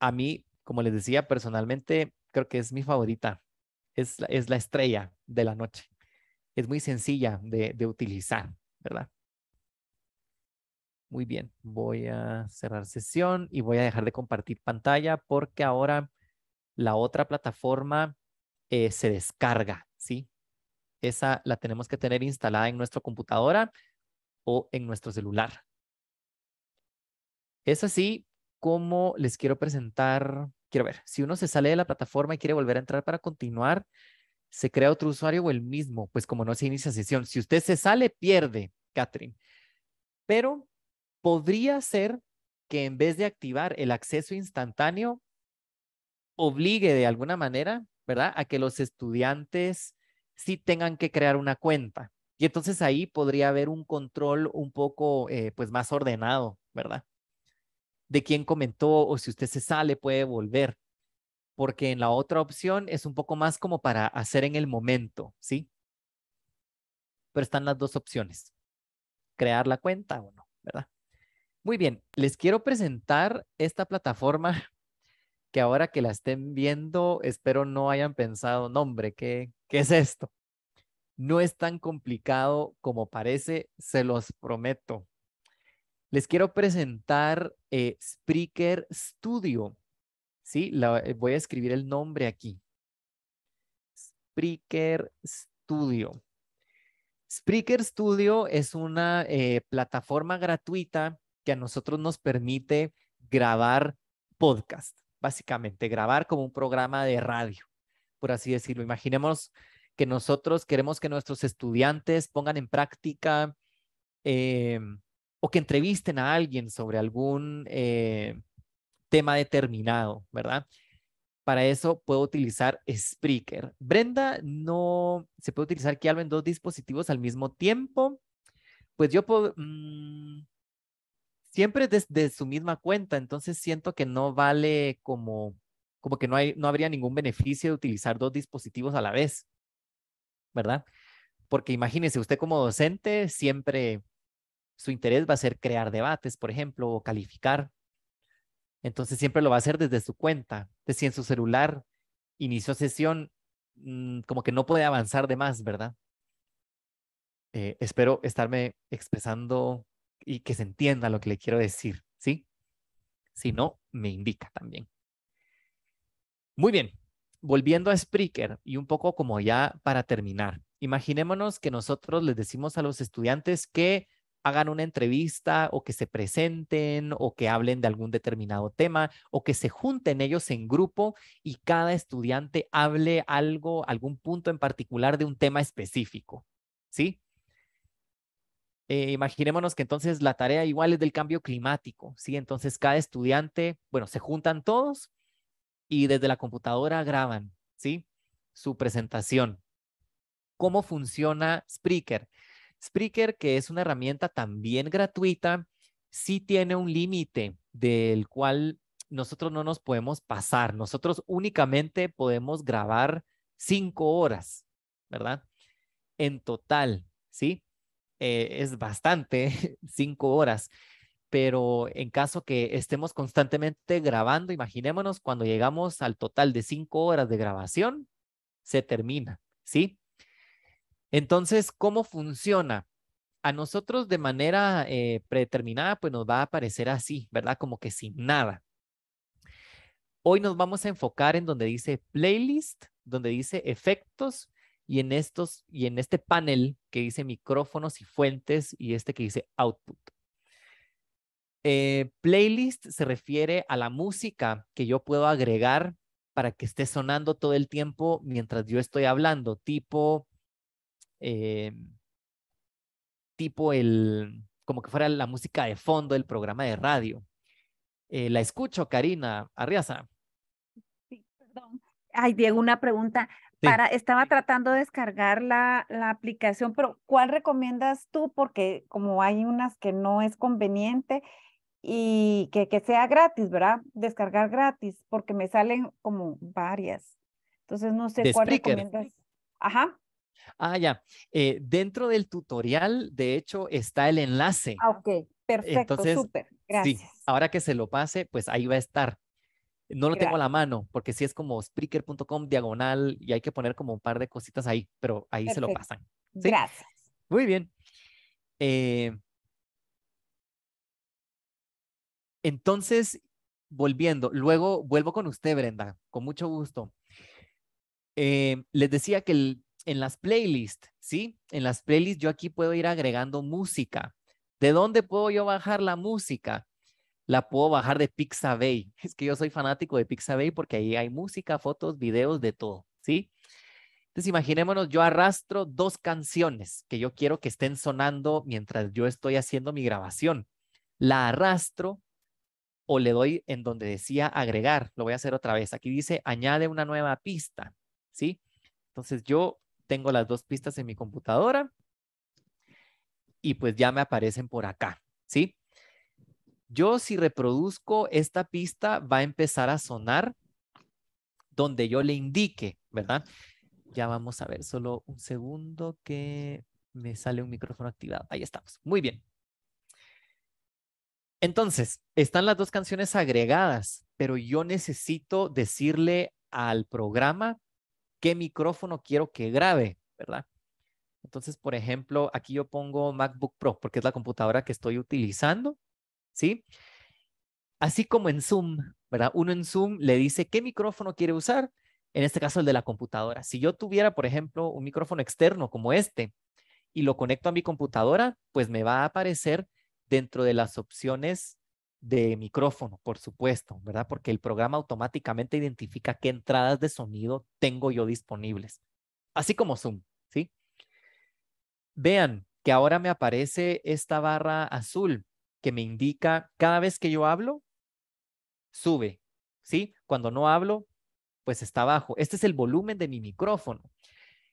A mí, como les decía, personalmente creo que es mi favorita, es, es la estrella de la noche. Es muy sencilla de, utilizar, ¿verdad? Muy bien, voy a cerrar sesión y voy a dejar de compartir pantalla porque ahora la otra plataforma eh, se descarga, ¿sí? Esa la tenemos que tener instalada en nuestra computadora o en nuestro celular. Es así como les quiero presentar, quiero ver, si uno se sale de la plataforma y quiere volver a entrar para continuar, se crea otro usuario o el mismo, pues como no se inicia sesión. Si usted se sale, pierde, Catherine. Pero podría ser que en vez de activar el acceso instantáneo, obligue de alguna manera, ¿verdad?, a que los estudiantes sí tengan que crear una cuenta. Y entonces ahí podría haber un control un poco, eh, pues, más ordenado, ¿verdad? de quién comentó o si usted se sale puede volver, porque en la otra opción es un poco más como para hacer en el momento, ¿sí? Pero están las dos opciones, crear la cuenta o no, ¿verdad? Muy bien, les quiero presentar esta plataforma que ahora que la estén viendo, espero no hayan pensado, nombre, ¿qué, qué es esto? No es tan complicado como parece, se los prometo les quiero presentar eh, Spreaker Studio. Sí, eh, voy a escribir el nombre aquí. Spreaker Studio. Spreaker Studio es una eh, plataforma gratuita que a nosotros nos permite grabar podcast, básicamente, grabar como un programa de radio, por así decirlo. Imaginemos que nosotros queremos que nuestros estudiantes pongan en práctica em, o que entrevisten a alguien sobre algún eh, tema determinado, ¿verdad? Para eso puedo utilizar Spreaker. Brenda, no se puede utilizar que hablen dos dispositivos al mismo tiempo. Pues yo puedo. Mm, siempre desde su misma cuenta, entonces siento que no vale como, como que no, hay, no habría ningún beneficio de utilizar dos dispositivos a la vez, ¿verdad? Porque imagínese, usted como docente siempre su interés va a ser crear debates, por ejemplo, o calificar. Entonces siempre lo va a hacer desde su cuenta. Entonces si en su celular inició sesión, mm, como que no puede avanzar de más, ¿verdad? Eh, espero estarme expresando y que se entienda lo que le quiero decir, ¿sí? Si no, me indica también. Muy bien, volviendo a Spreaker y un poco como ya para terminar. Imaginémonos que nosotros les decimos a los estudiantes que hagan una entrevista o que se presenten o que hablen de algún determinado tema o que se junten ellos en grupo y cada estudiante hable algo, algún punto en particular de un tema específico. ¿Sí? Eh, imaginémonos que entonces la tarea igual es del cambio climático, ¿sí? Entonces cada estudiante, bueno, se juntan todos y desde la computadora graban, ¿sí? Su presentación. ¿Cómo funciona Spreaker? Spreaker, que es una herramienta también gratuita, sí tiene un límite del cual nosotros no nos podemos pasar. Nosotros únicamente podemos grabar cinco horas, ¿verdad? En total, ¿sí? Eh, es bastante, cinco horas. Pero en caso que estemos constantemente grabando, imaginémonos cuando llegamos al total de cinco horas de grabación, se termina, ¿sí? Entonces, ¿cómo funciona? A nosotros de manera eh, predeterminada, pues nos va a aparecer así, ¿verdad? Como que sin nada. Hoy nos vamos a enfocar en donde dice playlist, donde dice efectos y en estos y en este panel que dice micrófonos y fuentes y este que dice output. Eh, playlist se refiere a la música que yo puedo agregar para que esté sonando todo el tiempo mientras yo estoy hablando, tipo eh, tipo el, como que fuera la música de fondo del programa de radio. Eh, la escucho, Karina Arriaza. Sí, perdón. Ay, Diego, una pregunta. Para, estaba tratando de descargar la, la, aplicación, pero ¿cuál recomiendas tú? Porque como hay unas que no es conveniente y que, sea gratis, ¿verdad? Descargar gratis, porque me salen como varias. Entonces no sé cuál recomiendas. Ajá. Ah, ya. Eh, dentro del tutorial, de hecho, está el enlace. Ah, ok, perfecto, Entonces, Gracias. ahora que se lo pase, pues ahí va a estar. No lo tengo a la mano, porque sí es como spreaker.com diagonal y hay que poner como un par de cositas ahí, pero ahí se lo pasan. Gracias. Muy bien. Eh, entonces, volviendo, luego vuelvo con usted, Brenda, con mucho gusto. Eh, les decía que el en las playlists, ¿sí? En las playlists yo aquí puedo ir agregando música. ¿De dónde puedo yo bajar la música? La puedo bajar de Pixabay. Es que yo soy fanático de Pixabay porque ahí hay música, fotos, videos, de todo, ¿sí? Entonces imaginémonos, yo arrastro dos canciones que yo quiero que estén sonando mientras yo estoy haciendo mi grabación. La arrastro o le doy en donde decía agregar. Lo voy a hacer otra vez. Aquí dice añade una nueva pista, ¿sí? Entonces yo tengo las dos pistas en mi computadora y pues ya me aparecen por acá, ¿sí? Yo si reproduzco esta pista va a empezar a sonar donde yo le indique, ¿verdad? Ya vamos a ver, solo un segundo que me sale un micrófono activado. Ahí estamos. Muy bien. Entonces, están las dos canciones agregadas, pero yo necesito decirle al programa qué micrófono quiero que grabe, ¿verdad? Entonces, por ejemplo, aquí yo pongo MacBook Pro porque es la computadora que estoy utilizando, ¿sí? Así como en Zoom, ¿verdad? Uno en Zoom le dice qué micrófono quiere usar, en este caso el de la computadora. Si yo tuviera, por ejemplo, un micrófono externo como este y lo conecto a mi computadora, pues me va a aparecer dentro de las opciones de micrófono, por supuesto, ¿verdad? Porque el programa automáticamente identifica qué entradas de sonido tengo yo disponibles, así como Zoom, ¿sí? Vean que ahora me aparece esta barra azul que me indica cada vez que yo hablo, sube, ¿sí? Cuando no hablo, pues está abajo. Este es el volumen de mi micrófono.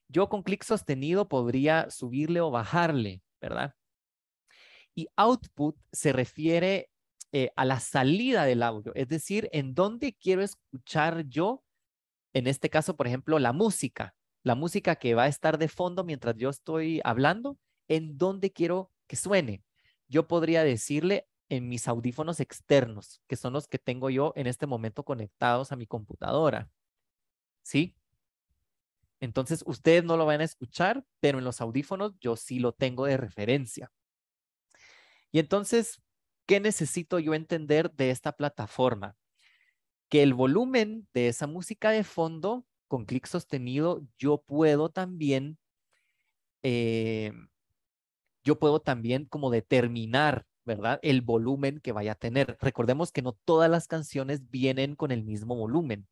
Yo con clic sostenido podría subirle o bajarle, ¿verdad? Y output se refiere eh, a la salida del audio, es decir, en dónde quiero escuchar yo, en este caso, por ejemplo, la música, la música que va a estar de fondo mientras yo estoy hablando, en dónde quiero que suene. Yo podría decirle en mis audífonos externos, que son los que tengo yo en este momento conectados a mi computadora. ¿Sí? Entonces, ustedes no lo van a escuchar, pero en los audífonos yo sí lo tengo de referencia. Y entonces, ¿Qué necesito yo entender de esta plataforma? Que el volumen de esa música de fondo, con clic sostenido, yo puedo también, eh, yo puedo también como determinar, ¿verdad? El volumen que vaya a tener. Recordemos que no todas las canciones vienen con el mismo volumen.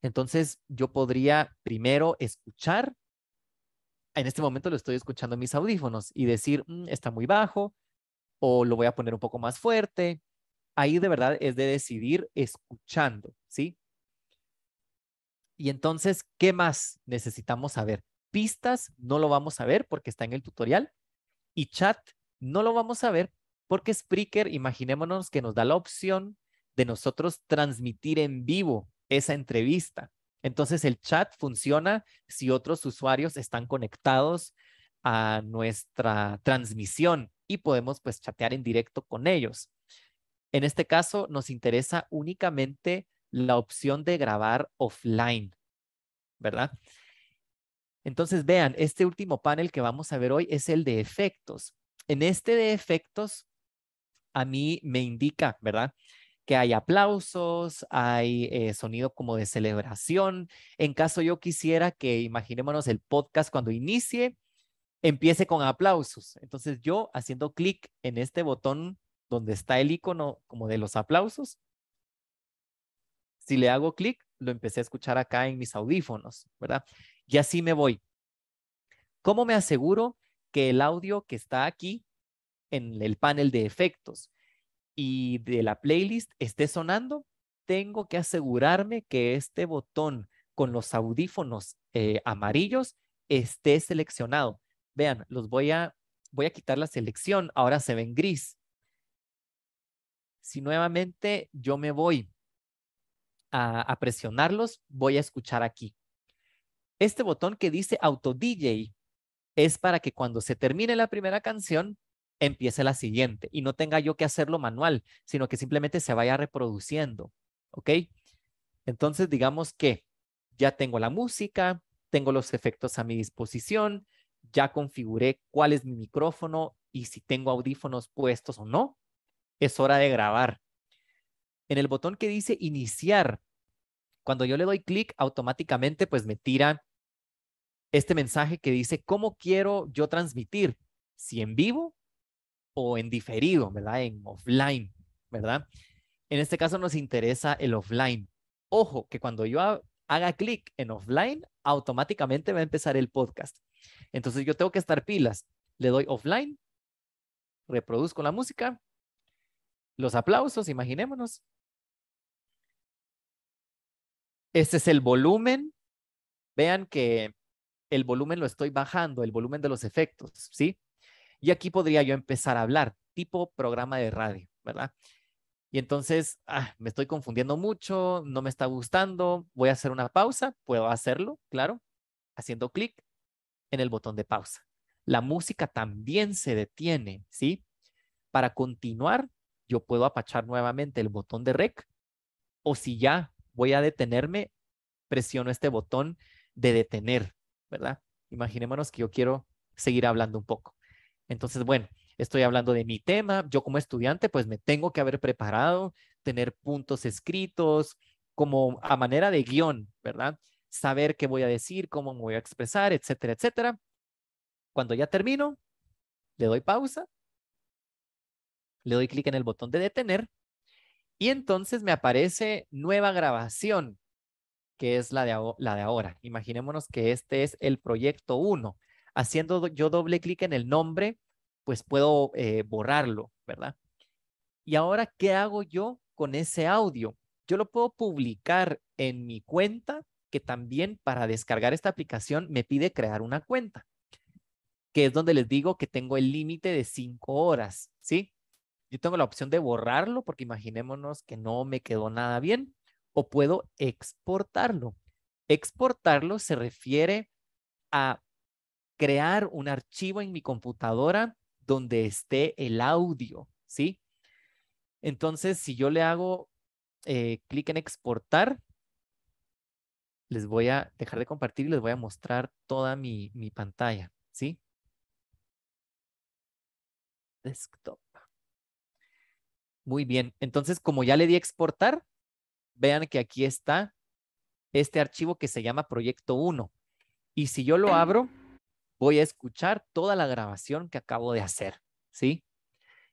Entonces, yo podría primero escuchar en este momento lo estoy escuchando en mis audífonos y decir, mm, está muy bajo, o lo voy a poner un poco más fuerte. Ahí de verdad es de decidir escuchando, ¿sí? Y entonces, ¿qué más necesitamos saber? Pistas no lo vamos a ver porque está en el tutorial y chat no lo vamos a ver porque Spreaker, imaginémonos que nos da la opción de nosotros transmitir en vivo esa entrevista. Entonces el chat funciona si otros usuarios están conectados a nuestra transmisión y podemos pues chatear en directo con ellos. En este caso nos interesa únicamente la opción de grabar offline, ¿verdad? Entonces vean, este último panel que vamos a ver hoy es el de efectos. En este de efectos, a mí me indica, ¿verdad? Que hay aplausos, hay eh, sonido como de celebración. En caso yo quisiera que imaginémonos el podcast cuando inicie, empiece con aplausos. Entonces yo haciendo clic en este botón donde está el icono como de los aplausos, si le hago clic, lo empecé a escuchar acá en mis audífonos, ¿verdad? Y así me voy. ¿Cómo me aseguro que el audio que está aquí en el panel de efectos y de la playlist esté sonando? Tengo que asegurarme que este botón con los audífonos eh, amarillos esté seleccionado vean, los voy a, voy a quitar la selección, ahora se ven gris. Si nuevamente yo me voy a, a presionarlos, voy a escuchar aquí. Este botón que dice Auto DJ es para que cuando se termine la primera canción, empiece la siguiente y no tenga yo que hacerlo manual, sino que simplemente se vaya reproduciendo. ¿Ok? Entonces, digamos que ya tengo la música, tengo los efectos a mi disposición, ya configuré cuál es mi micrófono y si tengo audífonos puestos o no. Es hora de grabar. En el botón que dice iniciar, cuando yo le doy clic, automáticamente pues me tira este mensaje que dice cómo quiero yo transmitir, si en vivo o en diferido, ¿verdad? En offline, ¿verdad? En este caso nos interesa el offline. Ojo, que cuando yo haga clic en offline, automáticamente va a empezar el podcast. Entonces yo tengo que estar pilas. Le doy offline, reproduzco la música, los aplausos, imaginémonos. Este es el volumen. Vean que el volumen lo estoy bajando, el volumen de los efectos, ¿sí? Y aquí podría yo empezar a hablar, tipo programa de radio, ¿verdad? Y entonces, ah, me estoy confundiendo mucho, no me está gustando, voy a hacer una pausa, puedo hacerlo, claro, haciendo clic, en el botón de pausa. La música también se detiene, ¿sí? Para continuar, yo puedo apachar nuevamente el botón de rec o si ya voy a detenerme, presiono este botón de detener, ¿verdad? Imaginémonos que yo quiero seguir hablando un poco. Entonces, bueno, estoy hablando de mi tema, yo como estudiante pues me tengo que haber preparado, tener puntos escritos como a manera de guión, ¿verdad? saber qué voy a decir, cómo me voy a expresar, etcétera, etcétera. Cuando ya termino, le doy pausa, le doy clic en el botón de detener y entonces me aparece nueva grabación, que es la de, la de ahora. Imaginémonos que este es el proyecto 1. Haciendo yo doble clic en el nombre, pues puedo eh, borrarlo, ¿verdad? Y ahora, ¿qué hago yo con ese audio? Yo lo puedo publicar en mi cuenta que también para descargar esta aplicación me pide crear una cuenta, que es donde les digo que tengo el límite de cinco horas, ¿sí? Yo tengo la opción de borrarlo porque imaginémonos que no me quedó nada bien o puedo exportarlo. Exportarlo se refiere a crear un archivo en mi computadora donde esté el audio, ¿sí? Entonces, si yo le hago eh, clic en exportar, les voy a dejar de compartir y les voy a mostrar toda mi, pantalla, ¿sí? Desktop. Muy bien, entonces como ya le di exportar, vean que aquí está este archivo que se llama Proyecto 1. Y si yo lo abro, voy a escuchar toda la grabación que acabo de hacer, ¿sí?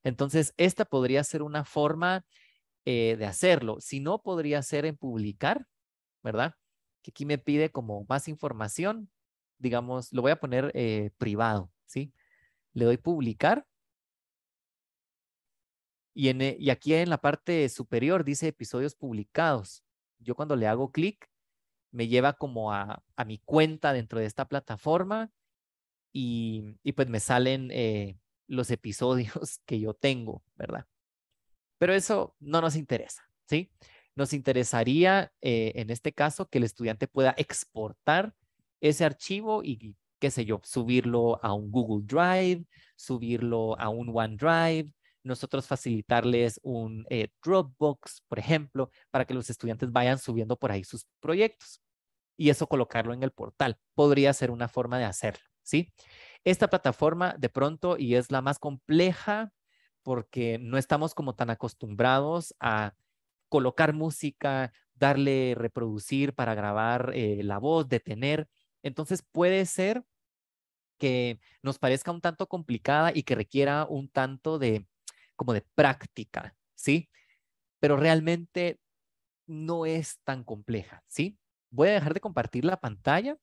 Entonces, esta podría ser una forma eh, de hacerlo. Si no, podría ser en publicar, ¿verdad? que aquí me pide como más información, digamos, lo voy a poner eh, privado, ¿sí? Le doy publicar. Y, e, y aquí en la parte superior dice episodios publicados. Yo cuando le hago clic, me lleva como a, a, mi cuenta dentro de esta plataforma y, y pues me salen eh, los episodios que yo tengo, ¿verdad? Pero eso no nos interesa, ¿sí? sí nos interesaría, eh, en este caso, que el estudiante pueda exportar ese archivo y, qué sé yo, subirlo a un Google Drive, subirlo a un OneDrive, nosotros facilitarles un eh, Dropbox, por ejemplo, para que los estudiantes vayan subiendo por ahí sus proyectos y eso colocarlo en el portal. Podría ser una forma de hacerlo, ¿sí? Esta plataforma de pronto y es la más compleja porque no estamos como tan acostumbrados a colocar música, darle reproducir para grabar eh, la voz, detener. Entonces puede ser que nos parezca un tanto complicada y que requiera un tanto de como de práctica, ¿sí? Pero realmente no es tan compleja, ¿sí? Voy a dejar de compartir la pantalla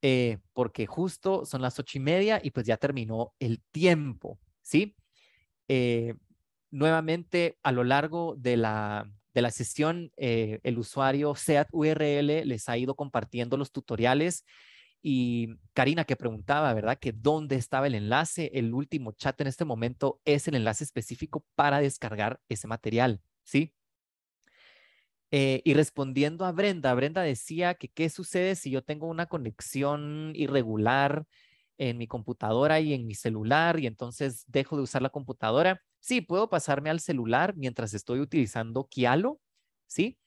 eh, porque justo son las ocho y media y pues ya terminó el tiempo, ¿sí? Eh, nuevamente a lo largo de la, sesión, eh, el usuario SEAT URL les ha ido compartiendo los tutoriales. Y Karina que preguntaba, ¿verdad? Que dónde estaba el enlace. El último chat en este momento es el enlace específico para descargar ese material, ¿sí? Eh, y respondiendo a Brenda, Brenda decía que qué sucede si yo tengo una conexión irregular en mi computadora y en mi celular y entonces dejo de usar la computadora. Sí, puedo pasarme al celular mientras estoy utilizando Kialo, ¿sí?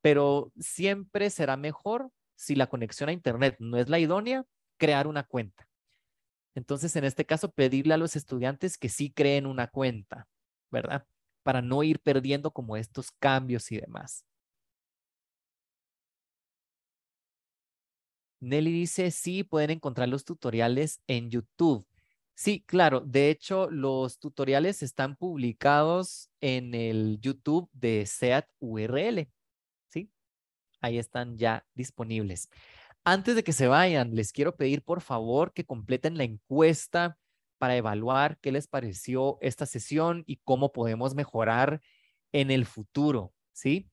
Pero siempre será mejor si la conexión a Internet no es la idónea, crear una cuenta. Entonces, en este caso, pedirle a los estudiantes que sí creen una cuenta, ¿verdad? Para no ir perdiendo como estos cambios y demás. Nelly dice, sí, pueden encontrar los tutoriales en YouTube. Sí, claro. De hecho, los tutoriales están publicados en el YouTube de SEAT URL. ¿Sí? Ahí están ya disponibles. Antes de que se vayan, les quiero pedir por favor que completen la encuesta para evaluar qué les pareció esta sesión y cómo podemos mejorar en el futuro. ¿Sí?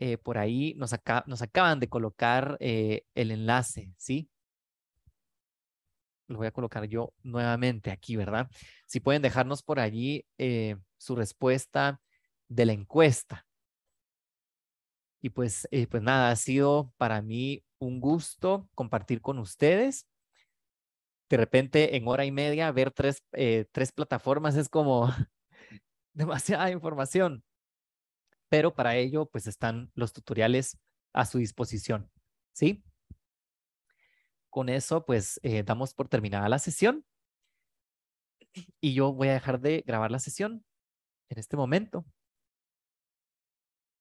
Eh, por ahí nos, acaban de colocar eh, el enlace, ¿sí? lo voy a colocar yo nuevamente aquí, ¿verdad? Si pueden dejarnos por allí eh, su respuesta de la encuesta. Y pues, eh, pues nada, ha sido para mí un gusto compartir con ustedes. De repente, en hora y media, ver tres, eh, tres plataformas es como demasiada información. Pero para ello, pues están los tutoriales a su disposición. ¿Sí? con eso, pues eh, damos por terminada la sesión. Y yo voy a dejar de grabar la sesión en este momento.